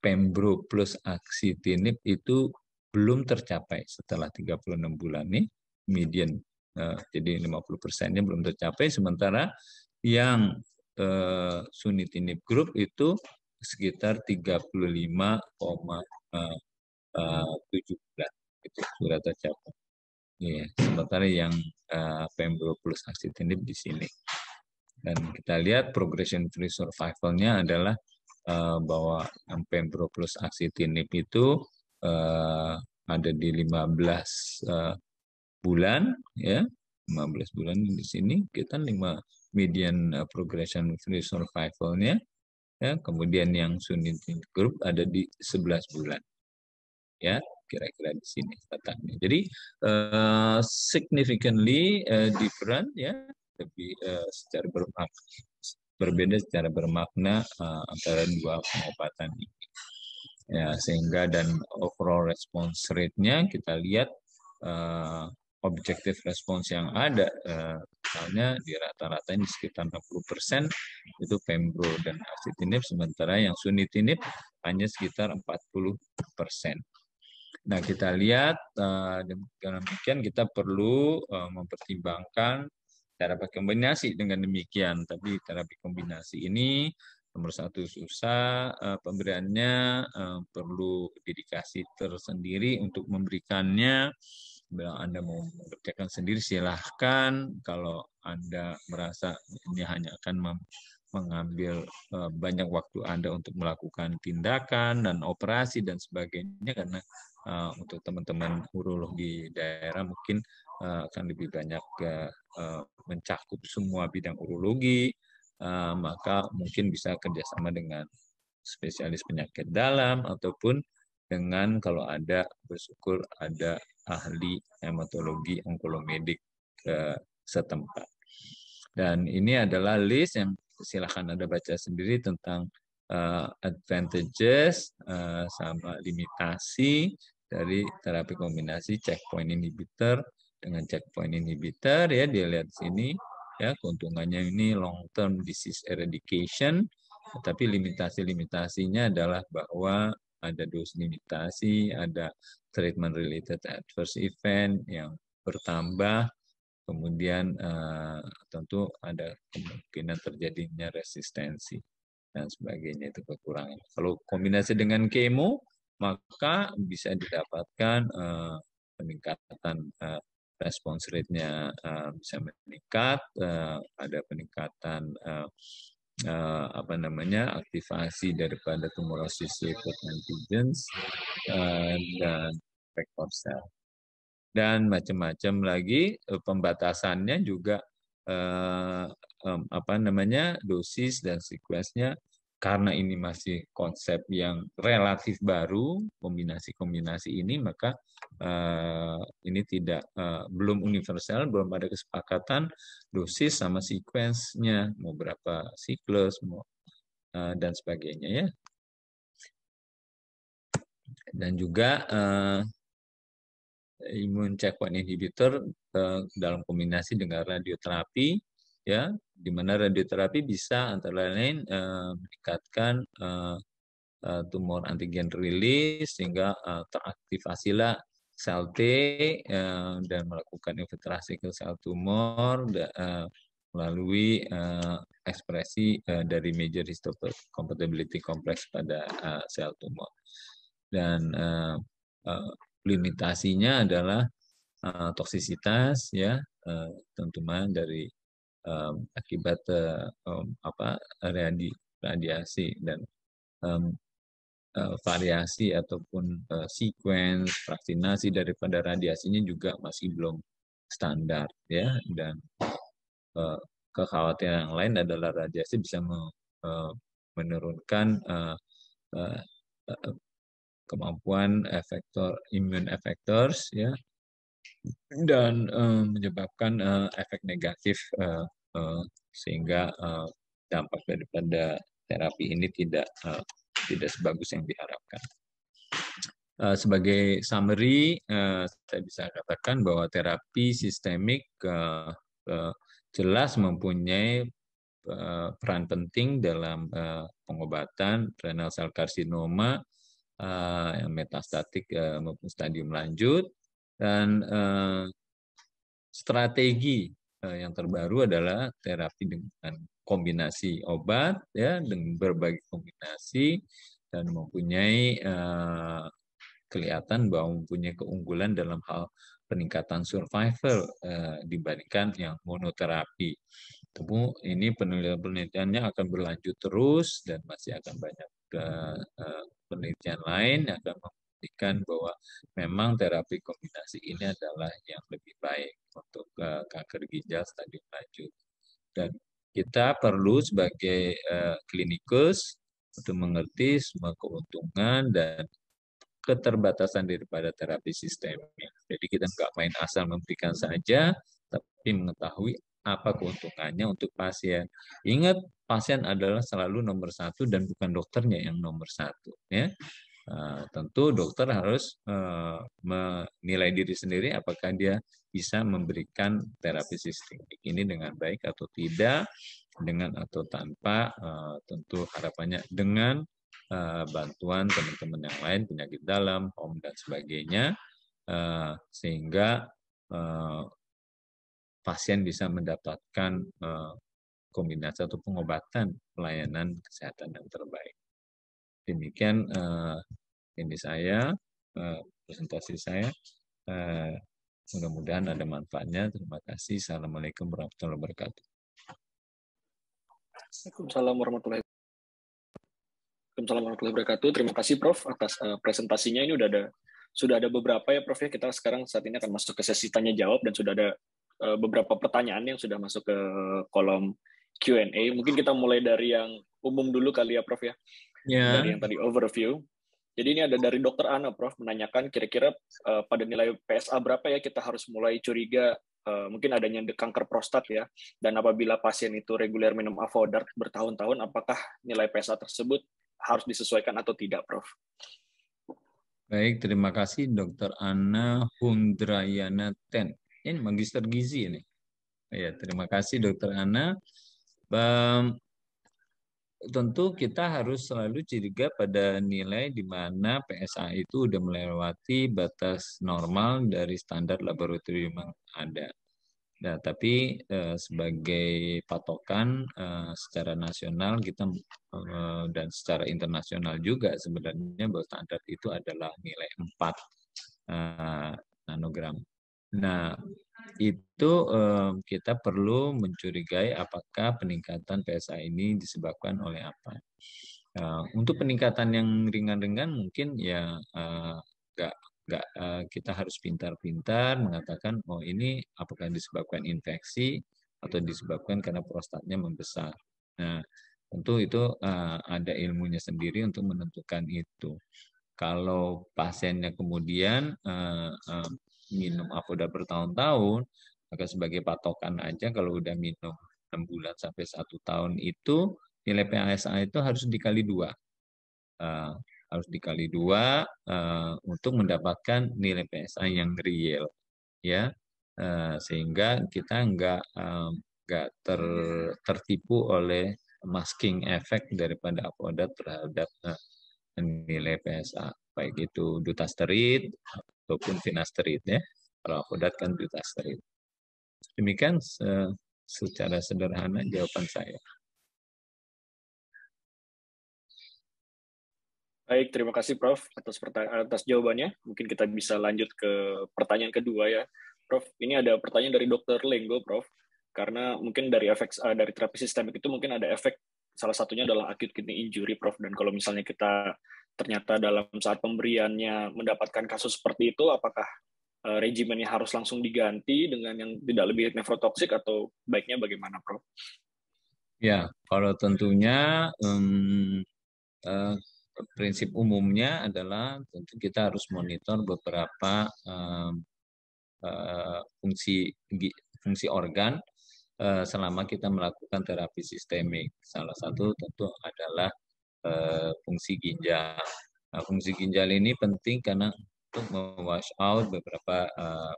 Pembro plus aksitinib itu belum tercapai setelah 36 bulan nih median nah, jadi 50 persennya belum tercapai sementara yang eh, sunitinib group itu sekitar 35,7 eh, eh, bulan itu sudah tercapai. ya sementara yang uh, pembro plus ini di sini. Dan kita lihat progression free survivalnya adalah uh, bahwa yang pembro plus ini itu uh, ada di 15 uh, eh, bulan ya 15 bulan di sini kita 5 median eh, progression free survivalnya ya kemudian yang sunit group ada di 11 bulan ya kira-kira di sini letaknya jadi uh, significantly uh, different ya lebih uh, secara bermakna berbeda secara bermakna uh, antara dua pengobatan ini ya sehingga dan overall response rate-nya kita lihat uh, objektif respons yang ada uh, misalnya di rata-rata ini sekitar 60% itu pembro dan asitinib sementara yang sunitinib hanya sekitar 40%. Nah, kita lihat uh, eh, dengan demikian kita perlu uh, mempertimbangkan terapi kombinasi dengan demikian. Tapi terapi kombinasi ini Nomor satu susah, eh, pemberiannya eh, perlu dedikasi tersendiri untuk memberikannya. Bila Anda mau mengerjakan sendiri, silahkan. Kalau Anda merasa ini hanya akan mengambil eh, banyak waktu Anda untuk melakukan tindakan dan operasi dan sebagainya karena untuk teman-teman urologi daerah mungkin akan lebih banyak uh, mencakup semua bidang urologi Eh, maka mungkin bisa kerjasama dengan spesialis penyakit dalam ataupun dengan kalau ada bersyukur ada ahli hematologi onkolomedik ke eh, setempat. Dan ini adalah list yang silahkan Anda baca sendiri tentang eh, advantages sama limitasi dari terapi kombinasi checkpoint inhibitor dengan checkpoint inhibitor ya dilihat sini ya keuntungannya ini long term disease eradication tapi limitasi-limitasinya adalah bahwa ada dos limitasi, ada treatment related adverse event yang bertambah, kemudian uh, tentu ada kemungkinan terjadinya resistensi dan sebagainya itu kekurangan. Kalau kombinasi dengan kemo, maka bisa didapatkan uh, peningkatan uh, response rate-nya eh, bisa meningkat, eh, ada peningkatan eh, apa namanya aktivasi daripada tumor associated antigens dan vector cell dan macam-macam lagi pembatasannya juga apa namanya dosis dan sequence-nya karena ini masih konsep yang relatif baru kombinasi-kombinasi ini maka eh, ini tidak eh, belum universal belum ada kesepakatan dosis sama sequence-nya
mau berapa siklus mau eh, dan sebagainya ya dan juga eh, imun checkpoint
inhibitor eh, dalam kombinasi dengan radioterapi ya di mana radioterapi bisa antara lain uh, meningkatkan uh, tumor antigen rilis sehingga uh, teraktivasilah sel T uh, dan melakukan infiltrasi ke sel tumor da, uh, melalui uh, ekspresi uh, dari major histocompatibility complex pada uh, sel tumor dan uh, uh, limitasinya adalah uh, toksisitas ya uh, tentuan dari um, akibat um, apa radi, radiasi dan um, uh, variasi ataupun uh, sequence vaksinasi daripada radiasinya juga masih belum standar ya dan uh, kekhawatiran yang lain adalah radiasi bisa me, uh, menurunkan uh, uh, kemampuan efektor imun efektors ya dan uh, menyebabkan uh, efek negatif uh, Eh, sehingga eh, dampak daripada terapi ini tidak eh, tidak sebagus yang diharapkan. sebagai summary, uh, saya bisa katakan bahwa terapi sistemik jelas mempunyai peran penting dalam pengobatan renal cell carcinoma yang metastatik maupun stadium lanjut dan strategi Eh, yang terbaru adalah terapi dengan kombinasi obat ya dengan berbagai kombinasi dan mempunyai uh, kelihatan bahwa mempunyai keunggulan dalam hal peningkatan survival uh, dibandingkan yang monoterapi. Tentu ini penelitian-penelitiannya akan berlanjut terus dan masih akan banyak uh, penelitian lain yang akan membuktikan bahwa memang terapi kombinasi ini adalah yang lebih baik untuk uh, kanker ginjal stadium lanjut. Dan kita perlu sebagai uh, klinikus untuk mengerti semua keuntungan dan keterbatasan daripada terapi sistemik. Jadi kita nggak main asal memberikan saja, tapi mengetahui apa keuntungannya untuk pasien. Ingat, pasien adalah selalu nomor satu dan bukan dokternya yang nomor satu. Ya. Eh, tentu dokter harus eh, menilai diri sendiri apakah dia bisa memberikan terapi sistemik ini dengan baik atau tidak, dengan atau tanpa, eh, tentu harapannya dengan bantuan teman-teman yang lain, penyakit dalam, om dan sebagainya, sehingga pasien bisa mendapatkan kombinasi atau pengobatan pelayanan kesehatan yang terbaik demikian uh, ini saya uh, presentasi saya uh, mudah-mudahan ada manfaatnya terima kasih assalamualaikum warahmatullahi wabarakatuh
Assalamualaikum warahmatullahi Assalamualaikum warahmatullahi wabarakatuh. Terima kasih Prof atas uh, presentasinya. Ini sudah ada sudah ada beberapa ya Prof ya. Kita sekarang saat ini akan masuk ke sesi tanya jawab dan sudah ada uh, beberapa pertanyaan yang sudah masuk ke kolom Q&A. Mungkin kita mulai dari yang umum dulu kali ya Prof ya yeah. dari yang tadi overview. Jadi ini ada dari Dokter Ana, Prof, menanyakan kira-kira uh, pada nilai PSA berapa ya kita harus mulai curiga uh, mungkin adanya kanker prostat ya. Dan apabila pasien itu reguler minum Avodart bertahun-tahun, apakah nilai PSA tersebut harus disesuaikan atau tidak, Prof?
Baik, terima kasih Dokter Ana Hundrayana Ten. Ini magister gizi ini. Ya, terima kasih Dokter Ana. Um, tentu kita harus selalu curiga pada nilai di mana PSA itu sudah melewati batas normal dari standar laboratorium yang ada. Nah, tapi eh, sebagai patokan eh, secara nasional kita eh, dan secara internasional juga sebenarnya bahwa standar itu adalah nilai 4 eh, nanogram. Nah, itu um, kita perlu mencurigai apakah peningkatan PSA ini disebabkan oleh apa. Uh, untuk peningkatan yang ringan-ringan mungkin ya eh, nggak uh, nggak eh, kita harus pintar-pintar mengatakan oh ini apakah disebabkan infeksi atau disebabkan karena prostatnya membesar. Nah tentu itu uh, ada ilmunya sendiri untuk menentukan itu. Kalau pasiennya kemudian uh, uh, minum udah bertahun-tahun, maka sebagai patokan aja kalau udah minum 6 bulan sampai satu tahun itu nilai PASA itu harus dikali dua. Uh, harus dikali dua uh, untuk mendapatkan nilai PSA yang real, ya uh, sehingga kita nggak nggak ter, tertipu oleh masking effect daripada apodat terhadap uh, nilai PSA baik itu duta sterit ataupun ya Kalau akodat kan
butasterid. Demikian se secara sederhana jawaban saya. Baik, terima kasih Prof atas pertanyaan atas jawabannya. Mungkin kita bisa lanjut ke pertanyaan kedua ya.
Prof, ini ada pertanyaan dari Dr. Lenggo, Prof. Karena mungkin dari efek eh, dari terapi sistemik itu mungkin ada efek salah satunya adalah acute kidney injury, Prof. Dan kalau misalnya kita ternyata dalam saat pemberiannya mendapatkan kasus seperti itu, apakah uh, regimennya harus langsung diganti dengan yang tidak lebih nefrotoksik atau baiknya bagaimana, Prof?
Ya, kalau tentunya um, uh, prinsip umumnya adalah tentu kita harus monitor beberapa um, uh, fungsi fungsi organ selama kita melakukan terapi sistemik. Salah satu tentu adalah Eh, fungsi ginjal. Nah, fungsi ginjal ini penting karena untuk mewash out beberapa uh,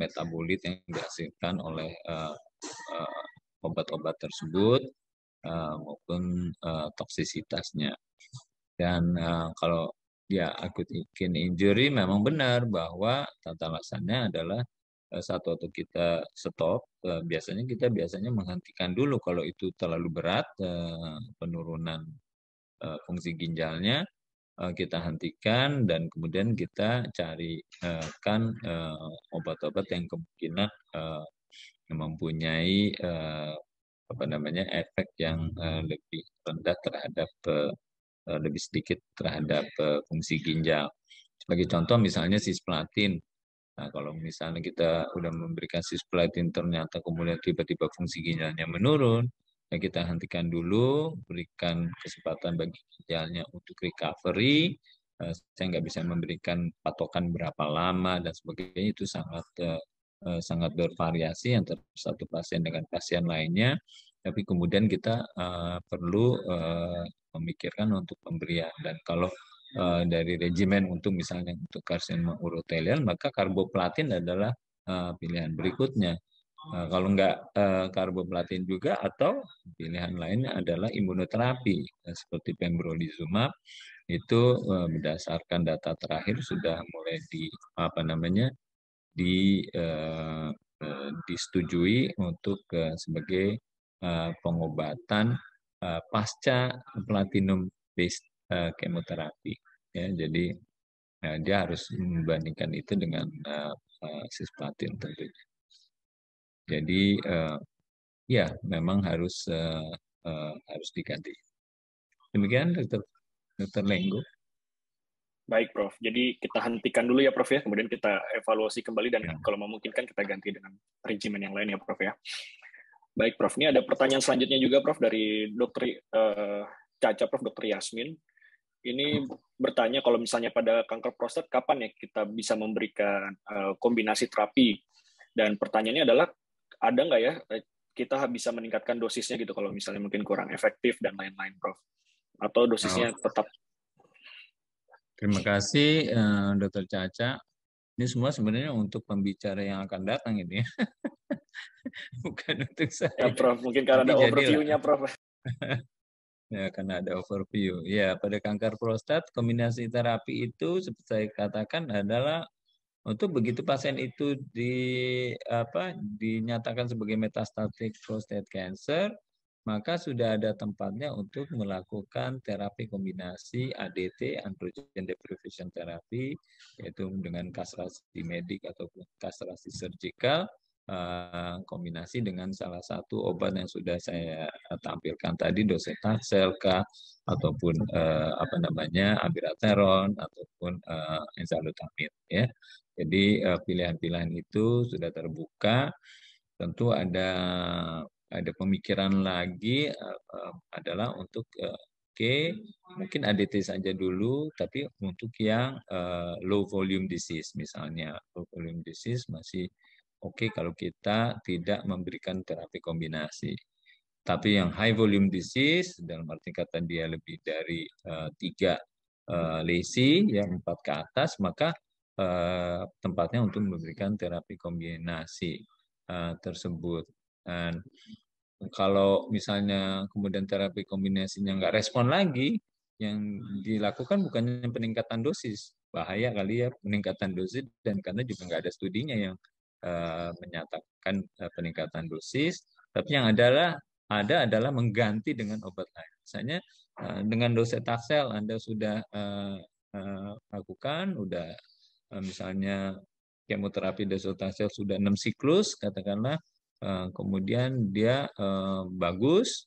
metabolit yang dihasilkan oleh uh, uh, obat-obat tersebut uh, maupun uh, toksisitasnya. Dan uh, kalau ya, akut ikin injury memang benar bahwa tata laksananya adalah satu atau kita stop biasanya kita biasanya menghentikan dulu kalau itu terlalu berat penurunan uh, fungsi ginjalnya uh, kita hentikan dan kemudian kita carikan eh, uh, obat-obat yang kemungkinan uh, mempunyai uh, apa namanya efek yang uh, lebih rendah terhadap uh, lebih sedikit terhadap uh, fungsi ginjal. Sebagai contoh misalnya cisplatin. Nah, kalau misalnya kita sudah memberikan cisplatin ternyata kemudian tiba-tiba fungsi ginjalnya menurun, Nah, kita hentikan dulu, berikan kesempatan bagi ginjalnya untuk recovery. Eh, saya nggak bisa memberikan patokan berapa lama dan sebagainya, itu sangat eh, eh, sangat bervariasi antara satu pasien dengan pasien lainnya. Tapi kemudian kita perlu memikirkan untuk pemberian dan kalau dari regimen untuk misalnya untuk karsinoma urotelial maka karboplatin adalah pilihan berikutnya. Nah, kalau nggak eh, karboplatin juga atau pilihan lainnya adalah imunoterapi nah, seperti pembrolizumab itu eh, berdasarkan data terakhir sudah mulai di apa namanya di eh, eh, disetujui untuk eh, sebagai eh, pengobatan eh, pasca platinum based eh, kemoterapi ya jadi eh, dia harus membandingkan itu dengan eh, eh sisplatin tentunya.
Jadi uh, ya memang harus uh, uh, harus diganti. Demikian dokter Dr. Lenggo.
Baik, Prof. Jadi kita hentikan dulu ya, Prof. Ya. Kemudian kita evaluasi kembali dan ya. kalau memungkinkan kita ganti dengan regimen yang lain ya, Prof. Ya. Baik, Prof. Ini ada pertanyaan selanjutnya juga, Prof. Dari Dokter uh, Caca, Prof. Dokter Yasmin. Ini hmm. bertanya kalau misalnya pada kanker prostat kapan ya kita bisa memberikan kombinasi terapi? Dan pertanyaannya adalah ada nggak ya eh, kita bisa meningkatkan dosisnya gitu kalau misalnya mungkin kurang efektif dan lain-lain, Prof. Atau dosisnya oh. tetap.
Terima kasih, eh, Dokter Caca. Ini semua sebenarnya untuk pembicara yang akan datang ini
Bukan untuk saya. Ya, Prof, mungkin karena Tapi ada overview-nya, Prof.
ya, karena ada overview. Ya, pada kanker prostat, kombinasi terapi itu seperti saya katakan adalah untuk oh, begitu pasien itu di apa dinyatakan sebagai metastatic prostate cancer, maka sudah ada tempatnya untuk melakukan terapi kombinasi ADT androgen deprivation therapy yaitu dengan kastrasi medik ataupun kastrasi surgical eh, kombinasi dengan salah satu obat yang sudah saya tampilkan tadi docetaxel ataupun eh, apa namanya abiraterone ataupun eh, ya jadi eh, pilihan-pilihan itu sudah terbuka. Tentu ada ada pemikiran lagi eh, adalah untuk eh, oke okay, mungkin ADT saja dulu tapi untuk yang low volume disease misalnya low volume disease masih oke okay kalau kita tidak memberikan terapi kombinasi tapi yang high volume disease dalam arti kata dia lebih dari tiga lesi yang empat ke atas maka Eh, tempatnya untuk memberikan terapi kombinasi eh, tersebut. Dan kalau misalnya kemudian terapi kombinasinya nggak respon lagi, yang dilakukan bukannya peningkatan dosis, bahaya kali ya peningkatan dosis dan karena juga nggak ada studinya yang eh, menyatakan peningkatan dosis, tapi yang adalah ada adalah mengganti dengan obat lain. Misalnya dengan docetaxel Anda sudah lakukan, sudah Eh, misalnya kemoterapi docetaxel sudah enam siklus katakanlah eh, kemudian dia eh, bagus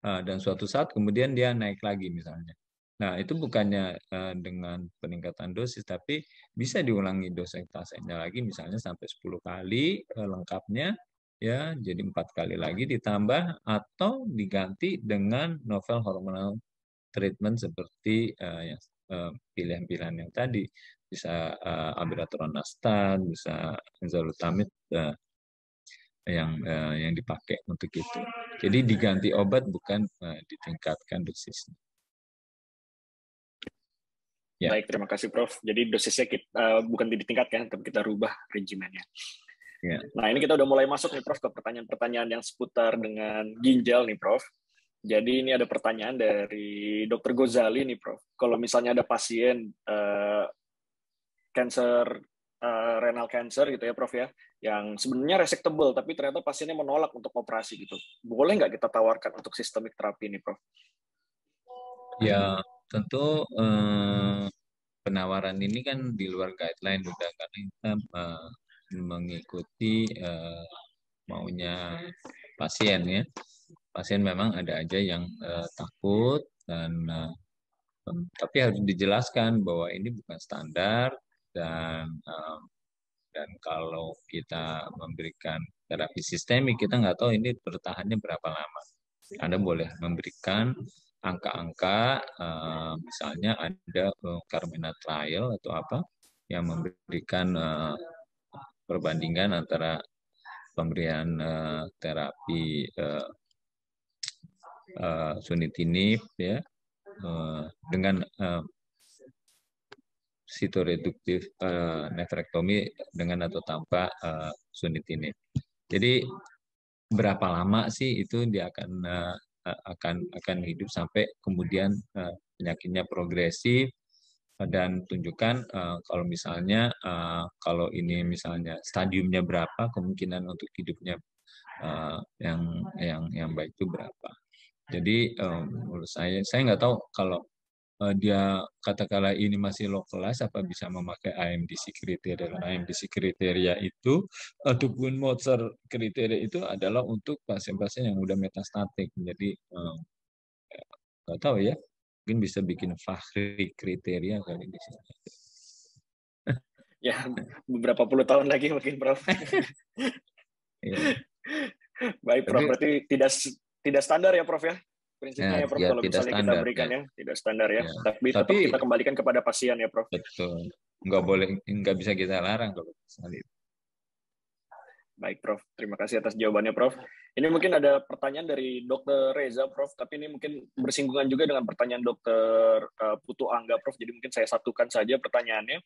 dan suatu saat kemudian dia naik lagi misalnya Nah, itu bukannya dengan peningkatan dosis, tapi bisa diulangi dosisnya lagi, misalnya sampai 10 kali lengkapnya, ya, jadi empat kali lagi ditambah atau diganti dengan novel hormonal treatment seperti yang pilihan-pilihan yang tadi bisa uh, eh, abirateronastat, nah. bisa enzalutamid uh,
eh, yang uh, yang dipakai untuk itu. Jadi diganti obat bukan uh, ditingkatkan dosisnya. Ya. Baik, terima kasih Prof. Jadi dosisnya kita uh, bukan ditingkatkan, tapi kita rubah regimennya. Ya. Nah,
ini kita udah mulai masuk nih Prof ke pertanyaan-pertanyaan yang seputar dengan ginjal nih Prof. Jadi ini ada pertanyaan dari dokter Gozali nih Prof. Kalau misalnya ada pasien uh, cancer uh, renal cancer gitu ya Prof ya, yang sebenarnya resectable tapi ternyata pasiennya menolak untuk operasi gitu. Boleh nggak kita tawarkan untuk sistemik
terapi ini Prof? Ya tentu uh, penawaran ini kan di luar guideline sudah karena kita uh, mengikuti uh, maunya pasien ya. Pasien memang ada aja yang uh, takut dan uh, tapi harus dijelaskan bahwa ini bukan standar, dan um, dan kalau kita memberikan terapi sistemik kita nggak tahu ini bertahannya berapa lama. Anda boleh memberikan angka-angka uh, misalnya ada uh, Carmina trial atau apa yang memberikan uh, perbandingan antara pemberian uh, terapi uh, uh, sunitinib ya uh, dengan uh, sitoreduktif uh, eh, nefrektomi dengan atau tanpa uh, ini. Jadi berapa lama sih itu dia akan uh, akan akan hidup sampai kemudian uh, penyakitnya progresif dan tunjukkan uh, kalau misalnya uh, kalau ini misalnya stadiumnya berapa kemungkinan untuk hidupnya uh, yang yang yang baik itu berapa. Jadi um, menurut saya saya nggak tahu kalau Eh, dia katakanlah ini masih low class apa bisa memakai IMDC kriteria dan IMDC kriteria itu ataupun Mozart kriteria itu adalah untuk pasien-pasien yang udah metastatik jadi eh, nggak eh, tahu ya mungkin bisa bikin Fahri kriteria kali di sini
ya beberapa puluh tahun lagi mungkin Prof iya. baik Prof berarti tidak tidak standar ya Prof ya prinsipnya ya, ya Prof, ya, kalau misalnya standar, kita berikan ya. ya tidak standar ya, ya. tapi, tapi kita kembalikan kepada pasien ya Prof.
Betul. Nggak boleh nggak bisa kita larang kalau misalnya itu.
Baik Prof, terima
kasih atas jawabannya Prof.
Ini mungkin ada pertanyaan dari dokter Reza Prof, tapi ini mungkin bersinggungan juga dengan pertanyaan dokter eh, Putu Angga Prof. Jadi mungkin saya satukan saja pertanyaannya.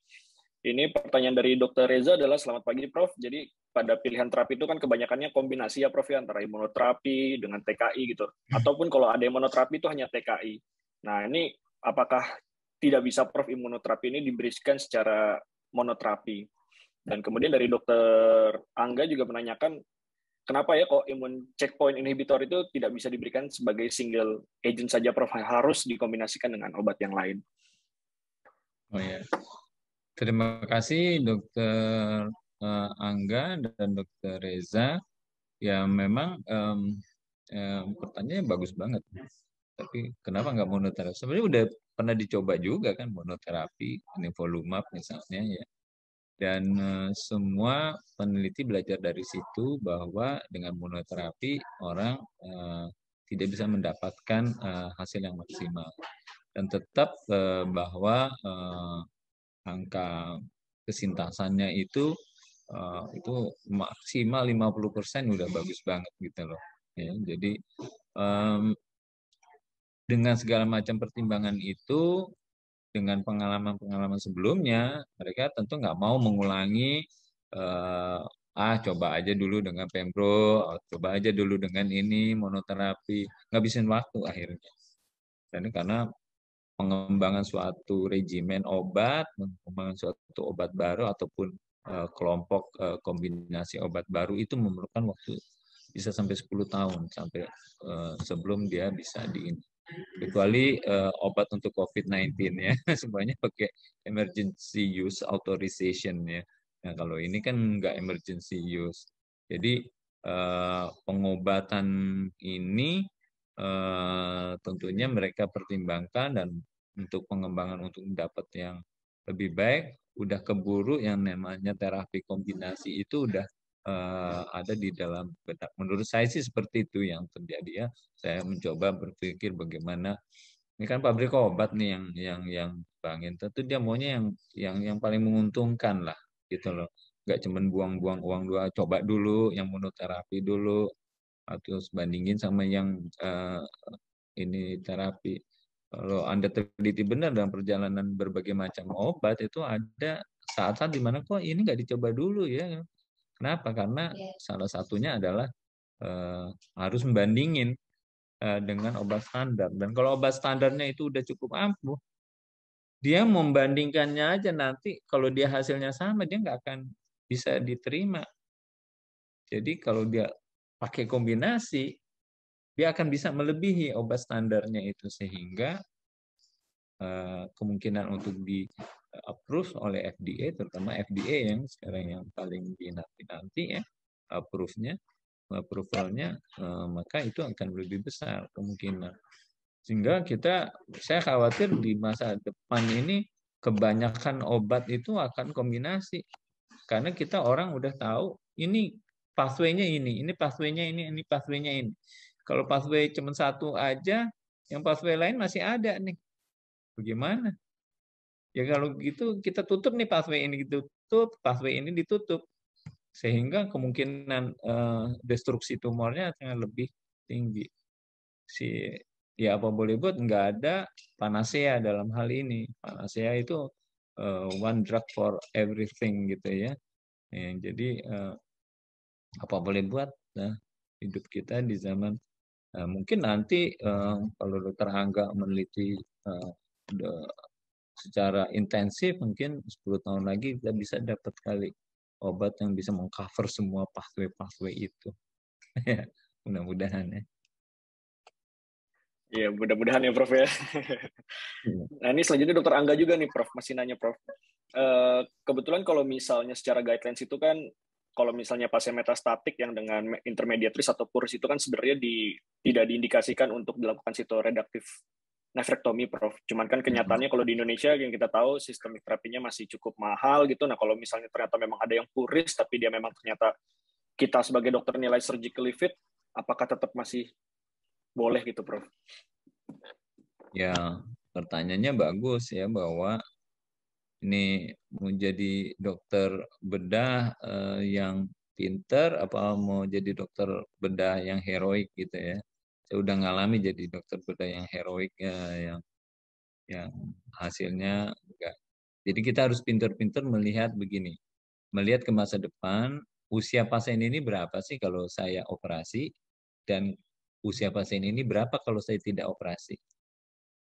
Ini pertanyaan dari Dr. Reza adalah selamat pagi Prof. Jadi pada pilihan terapi itu kan kebanyakannya kombinasi ya Prof ya antara imunoterapi dengan TKI gitu. Hmm. Ataupun kalau ada imunoterapi itu hanya TKI. Nah, ini apakah tidak bisa Prof imunoterapi ini diberikan secara monoterapi? Dan kemudian dari Dr. Angga juga menanyakan kenapa ya kok imun checkpoint inhibitor itu tidak bisa diberikan sebagai single agent saja Prof harus dikombinasikan dengan obat yang lain.
Oh ya. Terima kasih Dokter eh, Angga dan Dokter Reza. Ya memang um, um, pertanyaannya bagus banget. Tapi kenapa nggak monoterapi? Sebenarnya udah pernah dicoba juga kan monoterapi, volume up misalnya ya. Dan uh, semua peneliti belajar dari situ bahwa dengan monoterapi orang uh, tidak bisa mendapatkan uh, hasil yang maksimal. Dan tetap uh, bahwa uh, angka kesintasannya itu uh, itu maksimal 50% udah bagus banget gitu loh. Ya, jadi dengan segala macam pertimbangan itu dengan pengalaman-pengalaman sebelumnya mereka tentu nggak mau mengulangi eh, ah coba aja dulu dengan pembro, ah, coba aja dulu dengan ini monoterapi, ngabisin waktu akhirnya. Dan karena pengembangan suatu regimen obat, pengembangan suatu obat baru ataupun eh, kelompok eh, kombinasi obat baru itu memerlukan waktu bisa sampai 10 tahun sampai eh, sebelum dia bisa di
kecuali
obat untuk COVID-19 ya semuanya pakai emergency use authorization ya. Nah, kalau ini kan enggak emergency use. Jadi pengobatan ini Eh, tentunya mereka pertimbangkan dan untuk pengembangan untuk dapat yang lebih baik udah keburu yang namanya terapi kombinasi itu udah eh, ada di dalam benak. Menurut saya sih seperti itu yang terjadi ya. Saya mencoba berpikir bagaimana ini kan pabrik obat nih yang yang yang bangin tentu dia maunya yang yang yang paling menguntungkan lah gitu loh. nggak cuman buang-buang uang dua, coba dulu yang monoterapi dulu, atau bandingin sama yang uh, ini terapi. Kalau Anda teliti benar dalam perjalanan berbagai macam obat itu ada saat-saat dimana kok ini nggak dicoba dulu ya. Kenapa? Karena yeah. salah satunya adalah uh, harus membandingin uh, dengan obat standar. Dan kalau obat standarnya itu udah cukup ampuh, dia membandingkannya aja nanti kalau dia hasilnya sama dia nggak akan bisa diterima. Jadi kalau dia pakai kombinasi, dia akan bisa melebihi obat standarnya itu sehingga eh, kemungkinan untuk di eh, approve oleh FDA, terutama FDA yang sekarang yang paling dinanti-nanti ya approve-nya, approvalnya, uh, maka itu akan lebih besar kemungkinan. Sehingga kita, saya khawatir di masa depan ini kebanyakan obat itu akan kombinasi. Karena kita orang udah tahu ini pathway-nya ini, ini pathway-nya ini, ini pathway-nya ini. Kalau pathway cuma satu aja, yang pathway lain masih ada nih. Bagaimana? Ya kalau gitu kita tutup nih pathway ini ditutup, pathway ini ditutup. Sehingga kemungkinan uh, destruksi tumornya akan lebih tinggi. Si ya apa boleh buat nggak ada panasea dalam hal ini. Panasea itu uh, one drug for everything gitu ya. ya jadi uh, apa boleh buat nah, hidup kita di zaman eh, mungkin nanti uh, kalau dokter Angga meneliti uh, eh, the, secara intensif mungkin 10 tahun lagi kita bisa dapat kali obat yang bisa mengcover semua pathway-pathway itu. Ya, mudah-mudahan ya.
ya mudah-mudahan ya Prof ya. Iya. nah ini selanjutnya dokter Angga juga nih Prof, masih nanya Prof. Uh, kebetulan kalau misalnya secara guidelines itu kan kalau misalnya pasien metastatik yang dengan intermediate risk atau poor itu kan sebenarnya di, tidak diindikasikan untuk dilakukan sitoredaktif nefrektomi, Prof. Cuman kan hmm. kenyataannya kalau di Indonesia yang kita tahu sistemik terapinya masih cukup mahal gitu. Nah kalau misalnya ternyata memang ada yang puris tapi dia memang ternyata kita sebagai dokter nilai surgically fit, apakah tetap masih boleh gitu, Prof?
Ya, pertanyaannya bagus ya bahwa ini mau jadi dokter bedah uh, yang pinter apa mau jadi dokter bedah yang heroik gitu ya saya udah ngalami jadi dokter bedah yang heroik ya, yang yang hasilnya enggak jadi kita harus pinter-pinter melihat begini melihat ke masa depan usia pasien ini berapa sih kalau saya operasi dan usia pasien ini berapa kalau saya tidak operasi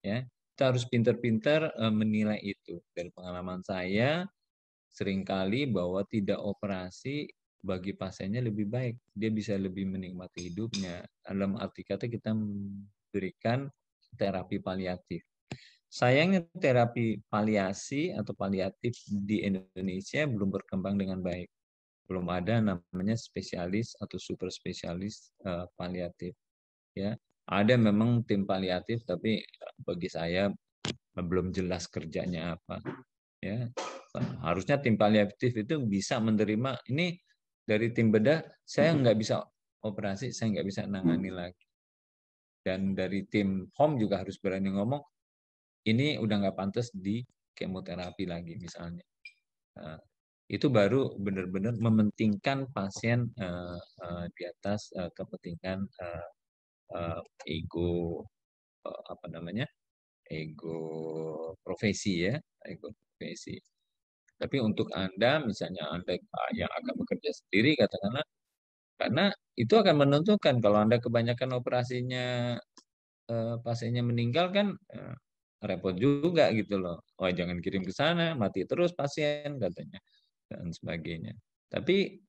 ya kita harus pintar-pintar eh, menilai itu. Dari pengalaman saya, seringkali bahwa tidak operasi bagi pasiennya lebih baik. Dia bisa lebih menikmati hidupnya. Dalam arti kata kita memberikan terapi paliatif. Sayangnya terapi paliasi atau paliatif di Indonesia belum berkembang dengan baik. Belum ada namanya spesialis atau super spesialis eh, paliatif. Ya, ada memang tim paliatif, tapi eh, bagi saya belum jelas kerjanya apa. Ya, harusnya tim paliatif itu bisa menerima ini dari tim bedah, saya nggak bisa operasi, saya nggak bisa nangani mm. lagi. Dan dari tim home juga harus berani ngomong, ini udah nggak pantas di kemoterapi lagi misalnya. Nah, itu baru benar-benar mementingkan pasien uh, uh, di atas uh, kepentingan uh, uh, ego uh, apa namanya ego profesi ya ego profesi tapi untuk anda misalnya anda yang akan bekerja sendiri katakanlah karena itu akan menentukan kalau anda kebanyakan operasinya uh, pasiennya meninggal kan uh, repot juga gitu loh oh jangan kirim ke sana mati terus pasien katanya dan sebagainya tapi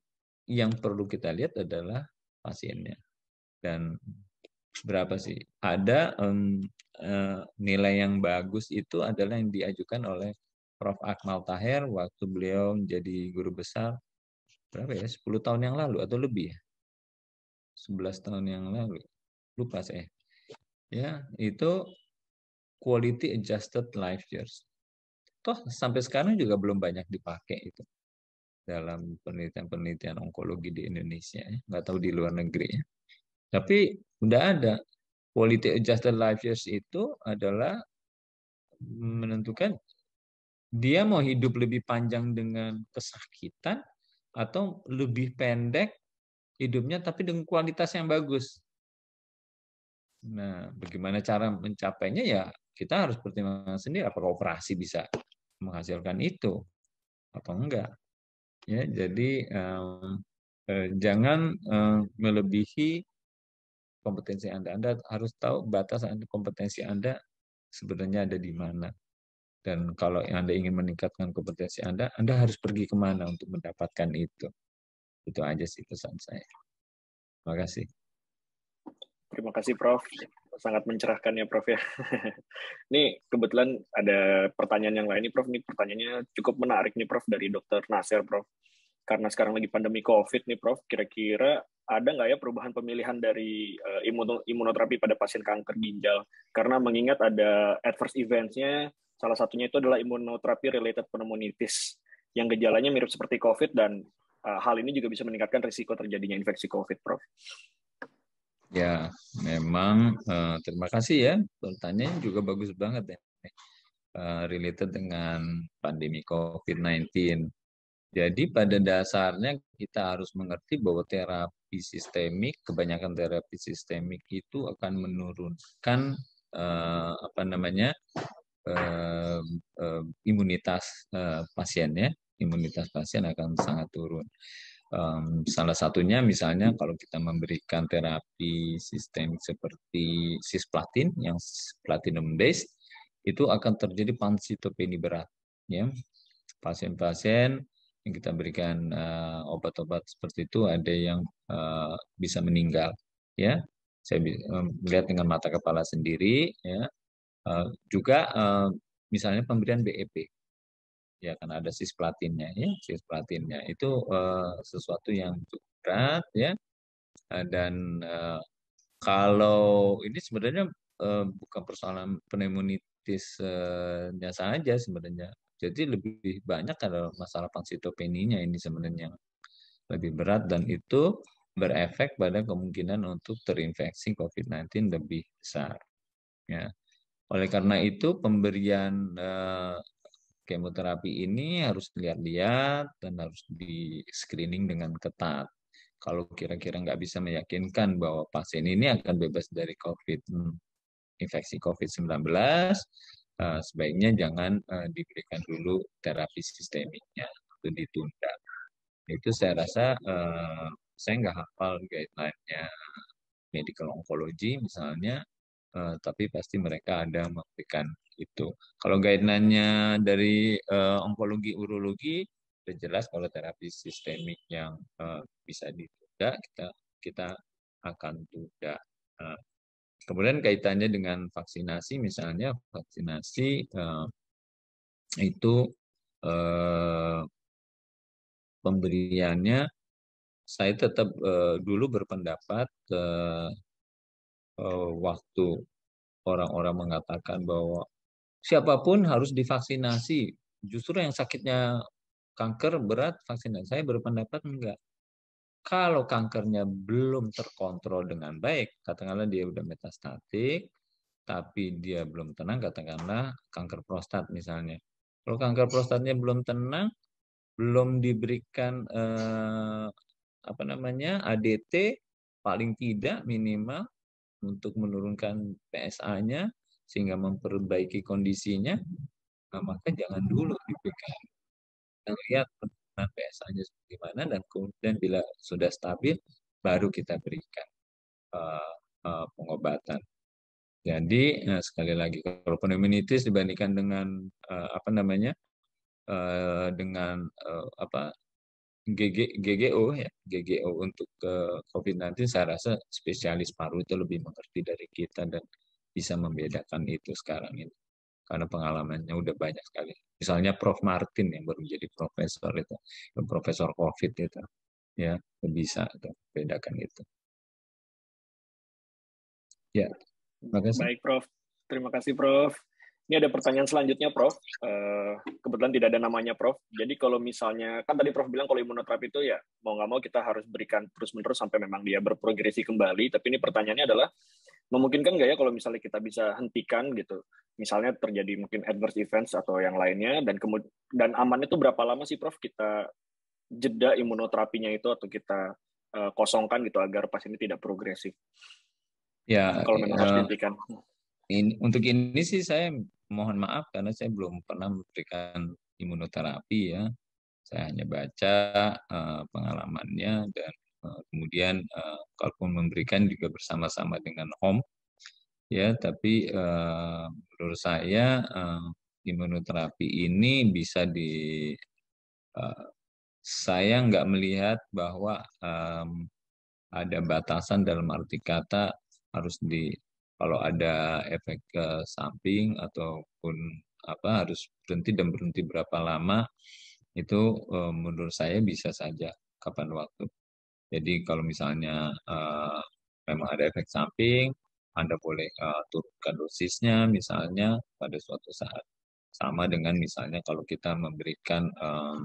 yang perlu kita lihat adalah pasiennya dan berapa sih? Ada um, uh, nilai yang bagus itu adalah yang diajukan oleh Prof. Akmal Taher waktu beliau menjadi guru besar berapa ya? 10 tahun yang lalu atau lebih 11 ya? tahun yang lalu. Lupa saya. Ya, itu quality adjusted life years. Toh sampai sekarang juga belum banyak dipakai itu dalam penelitian-penelitian onkologi di Indonesia, ya, nggak tahu di luar negeri ya. Tapi udah ada. Quality adjusted life years itu adalah menentukan dia mau hidup lebih panjang dengan kesakitan atau lebih pendek hidupnya tapi dengan kualitas yang bagus. Nah, bagaimana cara mencapainya ya kita harus pertimbangkan sendiri apakah operasi bisa menghasilkan itu atau enggak. Ya, jadi um, eh, jangan um, melebihi kompetensi Anda. Anda harus tahu batas kompetensi Anda sebenarnya ada di mana. Dan kalau Anda ingin meningkatkan kompetensi Anda, Anda harus pergi kemana untuk mendapatkan itu. Itu aja sih pesan saya. Terima kasih.
Terima kasih, Prof. Sangat mencerahkan ya, Prof. Ya. ini kebetulan ada pertanyaan yang lain nih, Prof. Ini pertanyaannya cukup menarik nih, Prof. Dari Dr. Nasir, Prof karena sekarang lagi pandemi COVID nih Prof, kira-kira ada nggak ya perubahan pemilihan dari uh, imunoterapi pada pasien kanker ginjal? Karena mengingat ada adverse events-nya, salah satunya itu adalah imunoterapi related pneumonitis, yang gejalanya mirip seperti COVID dan uh, hal ini juga bisa meningkatkan risiko terjadinya
infeksi COVID, Prof. Ya, memang uh, terima kasih ya. Pertanyaan juga bagus banget ya. Uh, related dengan pandemi COVID-19. Jadi pada dasarnya kita harus mengerti bahwa terapi sistemik, kebanyakan terapi sistemik itu akan menurunkan eh, apa namanya eh, eh, imunitas eh, pasiennya, imunitas pasien akan sangat turun. Um, salah satunya misalnya kalau kita memberikan terapi sistemik seperti cisplatin yang platinum based itu akan terjadi pansitopeni berat ya pasien-pasien yang kita berikan uh, obat-obat seperti itu ada yang uh, bisa meninggal ya saya eh, melihat dengan mata kepala sendiri ya uh, juga uh, misalnya pemberian BEP ya karena ada cisplatinnya ya cisplatinnya itu uh, sesuatu yang cukup berat ya uh, dan uh, kalau ini sebenarnya uh, bukan persoalan pneumonitisnya saja sebenarnya jadi lebih banyak adalah masalah pansitopeninya ini sebenarnya lebih berat dan itu berefek pada kemungkinan untuk terinfeksi COVID-19 lebih besar. Ya. Oleh karena itu pemberian eh, kemoterapi ini harus dilihat-lihat dan harus di screening dengan ketat. Kalau kira-kira nggak bisa meyakinkan bahwa pasien ini akan bebas dari COVID infeksi COVID-19, Eh, sebaiknya jangan eh, diberikan dulu terapi
sistemiknya itu ditunda itu saya rasa eh, saya nggak hafal guideline-nya medical oncology misalnya tapi
pasti mereka ada memberikan itu kalau guideline-nya dari uh, onkologi urologi sudah jelas kalau terapi sistemik yang bisa ditunda kita kita akan tunda Kemudian kaitannya dengan
vaksinasi, misalnya vaksinasi eh, itu eh, pemberiannya saya tetap eh, dulu berpendapat eh, eh, waktu
orang-orang mengatakan bahwa siapapun harus divaksinasi, justru yang sakitnya kanker berat vaksinasi. Saya berpendapat enggak. Kalau kankernya belum terkontrol dengan baik, katakanlah dia udah metastatik, tapi dia belum tenang, katakanlah kanker prostat misalnya. Kalau kanker prostatnya belum tenang, belum diberikan eh, apa namanya ADT paling tidak minimal untuk menurunkan PSA-nya sehingga memperbaiki kondisinya, nah, maka jangan dulu diberikan.
Kita lihat PSA-nya nah, bagaimana dan kemudian bila sudah stabil baru kita berikan uh, uh, pengobatan. Jadi
nah, sekali lagi kalau pneumonitis dibandingkan dengan uh, apa namanya uh, dengan uh, apa GG, GGO ya GGO untuk uh, COVID-19 saya rasa spesialis paru itu lebih mengerti dari kita dan bisa membedakan itu sekarang ini karena pengalamannya udah banyak sekali. Misalnya Prof. Martin
yang baru menjadi profesor itu, profesor COVID itu, ya bisa itu, bedakan itu. Ya, terima kasih. Baik, Prof. Terima kasih, Prof. Ini ada pertanyaan selanjutnya, Prof. Eh, kebetulan tidak ada namanya,
Prof. Jadi kalau misalnya, kan tadi Prof bilang kalau imunoterapi itu ya mau nggak mau kita harus berikan terus-menerus sampai memang dia berprogresi kembali. Tapi ini pertanyaannya adalah, memungkinkan nggak ya kalau misalnya kita bisa hentikan gitu misalnya terjadi mungkin adverse events atau yang lainnya dan kemudian dan aman itu berapa lama sih prof kita jeda imunoterapinya itu atau kita uh, kosongkan gitu agar ini tidak progresif
ya kalau memang harus eh, dihentikan
ini untuk ini sih saya mohon maaf karena saya belum pernah memberikan imunoterapi ya saya hanya baca uh, pengalamannya dan Eh, kemudian uh, kalaupun memberikan juga bersama-sama dengan home ya tapi eh, menurut saya uh, imunoterapi ini bisa di saya nggak melihat bahwa ada batasan dalam arti kata harus di kalau ada efek ke samping ataupun apa harus berhenti dan berhenti berapa lama itu menurut saya bisa saja kapan waktu. Jadi kalau misalnya uh, memang ada efek samping, Anda boleh, uh, turunkan dosisnya misalnya pada suatu saat. Sama dengan misalnya kalau kita memberikan, um,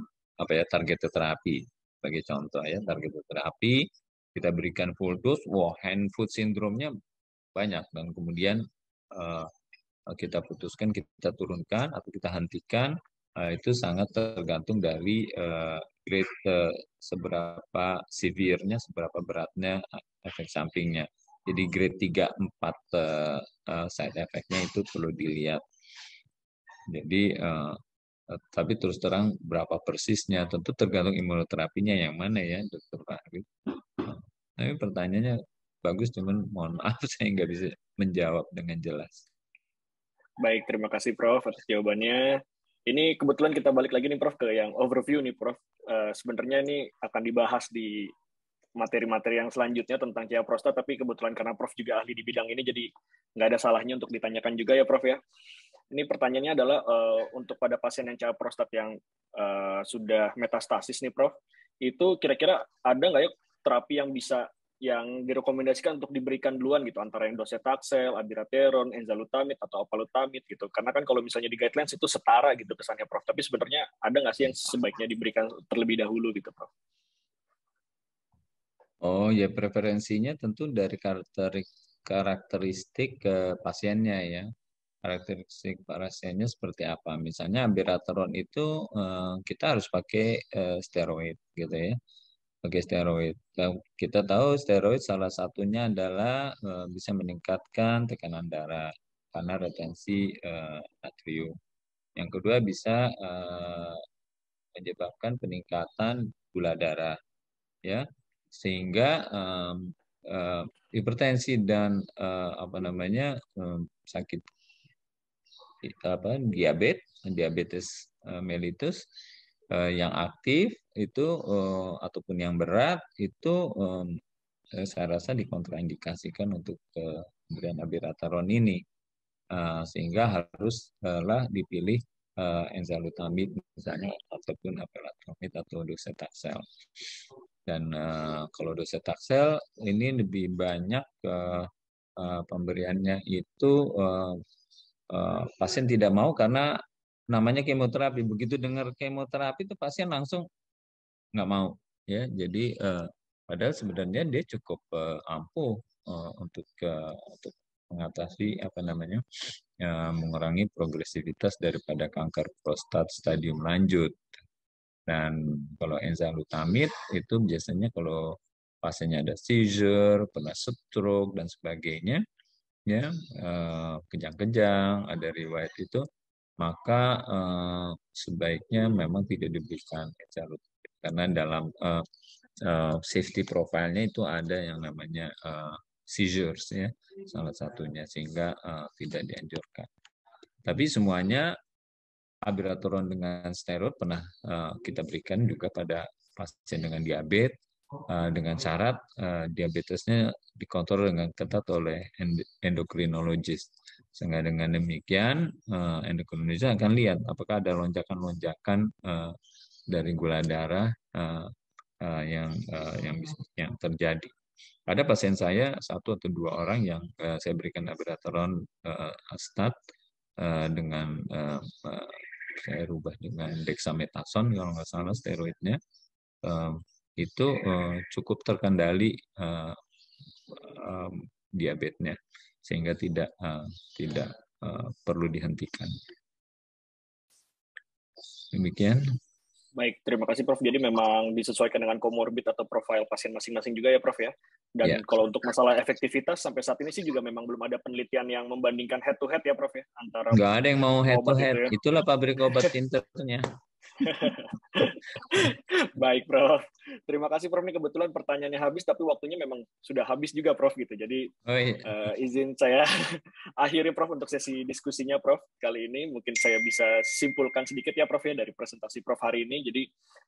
apa ya, target terapi. Sebagai contoh ya, target terapi, kita berikan full dose, wah hand foot syndrome-nya banyak dan kemudian, uh, kita putuskan, kita turunkan atau kita hentikan uh, itu sangat tergantung dari uh, grade uh, seberapa severe-nya, seberapa beratnya efek sampingnya. Jadi grade 3 4 uh, uh, side effect-nya itu perlu dilihat. Jadi uh, tapi terus terang berapa persisnya tentu tergantung imunoterapinya yang mana ya dokter Fahri. Tapi pertanyaannya bagus cuman mohon maaf saya nggak bisa menjawab dengan jelas.
Baik, terima kasih Prof atas jawabannya. Ini kebetulan kita balik lagi nih Prof ke yang overview nih Prof. Uh, sebenarnya ini akan dibahas di materi-materi yang selanjutnya tentang CA prostat, tapi kebetulan karena Prof juga ahli di bidang ini, jadi nggak ada salahnya untuk ditanyakan juga ya Prof ya. Ini pertanyaannya adalah uh, untuk pada pasien yang CA prostat yang uh, sudah metastasis nih Prof, itu kira-kira ada nggak ya terapi yang bisa yang direkomendasikan untuk diberikan duluan gitu antara yang docetaxel, abirateron, enzalutamid atau apalutamid gitu. Karena kan kalau misalnya di guidelines itu setara gitu kesannya Prof. Tapi sebenarnya ada nggak sih yang sebaiknya diberikan terlebih dahulu gitu Prof?
Oh ya preferensinya tentu dari karakteristik ke eh, pasiennya ya. Karakteristik pasiennya seperti apa? Misalnya abirateron itu eh, kita harus pakai eh, steroid gitu ya Oke, steroid. Kita tahu steroid salah satunya adalah eh, bisa meningkatkan tekanan darah karena retensi eh, natrium. Yang kedua bisa eh, menyebabkan peningkatan gula darah, ya, sehingga um, uh, hipertensi dan uh, apa namanya um, sakit apa diabetes, diabetes mellitus Eh, yang aktif itu eh, ataupun yang berat itu eh, saya rasa dikontraindikasikan untuk pemberian abirateron ini sehingga haruslah dipilih enzalutamid misalnya ataupun apelatromid atau docetaxel dan kalau docetaxel ini lebih banyak pemberiannya itu pasien tidak mau karena namanya kemoterapi. Begitu dengar kemoterapi itu pasien langsung nggak mau ya. Jadi eh, padahal sebenarnya dia cukup eh, ampuh eh, untuk ke untuk mengatasi apa namanya eh, mengurangi progresivitas daripada kanker prostat stadium lanjut. Dan kalau enzalutamid itu biasanya kalau pasiennya ada seizure, pernah stroke dan sebagainya, ya eh, kejang-kejang, ada riwayat itu maka eh, sebaiknya memang tidak diberikan jalur karena dalam eh, eh, safety profilnya itu ada yang namanya eh, seizures ya salah satunya sehingga uh, tidak dianjurkan. Tapi semuanya abiraturon dengan steroid pernah uh, kita berikan juga pada pasien dengan diabetes Eh, dengan syarat eh, diabetesnya dikontrol dengan ketat oleh endokrinologis. Sehingga dengan demikian eh, endokrinologis akan lihat apakah ada lonjakan-lonjakan dari gula darah yang yang yang terjadi. Ada pasien saya satu atau dua orang yang saya berikan abiraterone astat dengan saya rubah dengan dexamethasone kalau nggak salah steroidnya itu eh, cukup terkendali uh, diabetesnya sehingga tidak uh, tidak perlu dihentikan. Demikian.
Baik, terima kasih Prof. Jadi memang disesuaikan dengan komorbid atau profil pasien masing-masing juga ya Prof ya. Dan ya. kalau untuk masalah efektivitas sampai saat ini sih juga memang belum ada penelitian yang membandingkan head to head ya Prof ya antara Gak ada
yang mau head to head. Itu ya. Itulah pabrik obat internya
Baik, Prof. Terima kasih, Prof. Ini kebetulan pertanyaannya habis, tapi waktunya memang sudah habis juga, Prof. Gitu. Jadi oh, iya. uh, izin saya akhiri, Prof. Untuk sesi diskusinya, Prof. Kali ini mungkin saya bisa simpulkan sedikit ya, Prof. Ya dari presentasi Prof. hari ini. Jadi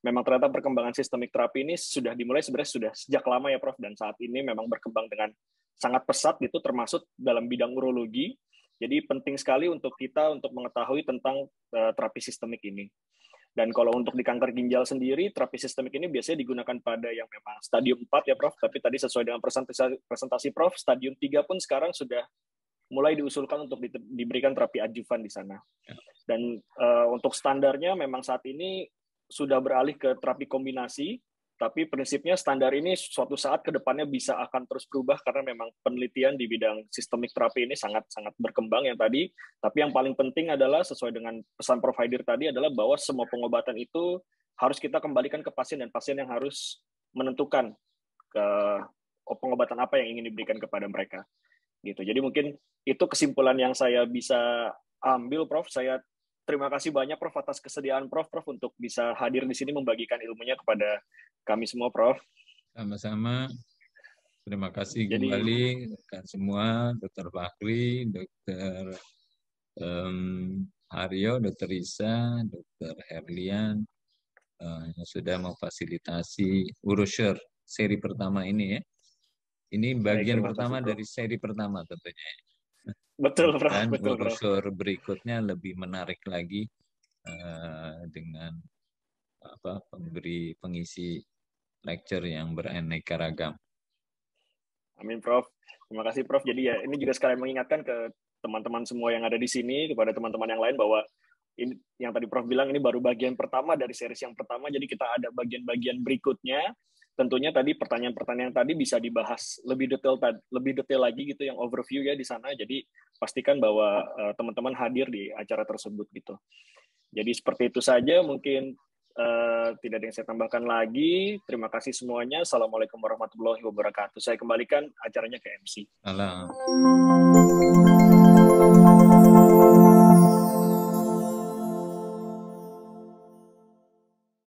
memang ternyata perkembangan sistemik terapi ini sudah dimulai sebenarnya sudah sejak lama ya, Prof. Dan saat ini memang berkembang dengan sangat pesat gitu, termasuk dalam bidang urologi. Jadi penting sekali untuk kita untuk mengetahui tentang eh, terapi sistemik ini. Dan kalau untuk di kanker ginjal sendiri, terapi sistemik ini biasanya digunakan pada yang memang stadium 4 ya Prof, tapi tadi sesuai dengan presentasi, presentasi Prof, stadium 3 pun sekarang sudah mulai diusulkan untuk di, diberikan terapi adjuvan di sana. Ya. Dan uh, untuk standarnya memang saat ini sudah beralih ke terapi kombinasi tapi prinsipnya standar ini suatu saat ke depannya bisa akan terus berubah karena memang penelitian di bidang sistemik terapi ini sangat-sangat berkembang yang tadi. Tapi yang paling penting adalah sesuai dengan pesan provider tadi adalah bahwa semua pengobatan itu harus kita kembalikan ke pasien dan pasien yang harus menentukan ke pengobatan apa yang ingin diberikan kepada mereka. Gitu. Jadi mungkin itu kesimpulan yang saya bisa ambil Prof. Saya terima kasih banyak Prof atas kesediaan Prof Prof untuk bisa hadir di sini membagikan ilmunya kepada kami semua Prof.
Sama-sama. Terima kasih Jadi, kembali rekan semua, Dokter Fakri Dokter Um, Aryo, Dr. Risa, Dr. Herlian uh, yang sudah memfasilitasi Urusher seri pertama ini ya. Ini bagian pertama dari seri pertama tentunya. Betul, Prof. Dan betul, brosur Prof. berikutnya lebih menarik lagi uh, dengan apa pemberi pengisi lecture yang beraneka ragam.
Amin, Prof. Terima kasih, Prof. Jadi ya ini juga sekali mengingatkan ke teman-teman semua yang ada di sini, kepada teman-teman yang lain bahwa ini yang tadi Prof bilang ini baru bagian pertama dari series yang pertama, jadi kita ada bagian-bagian berikutnya tentunya tadi pertanyaan-pertanyaan tadi bisa dibahas lebih detail lebih detail lagi gitu yang overview ya di sana jadi pastikan bahwa eh, teman-teman uh, hadir di acara tersebut gitu jadi seperti itu saja mungkin uh, tidak ada yang saya tambahkan lagi terima kasih semuanya assalamualaikum warahmatullahi wabarakatuh
saya kembalikan acaranya ke MC. Alam.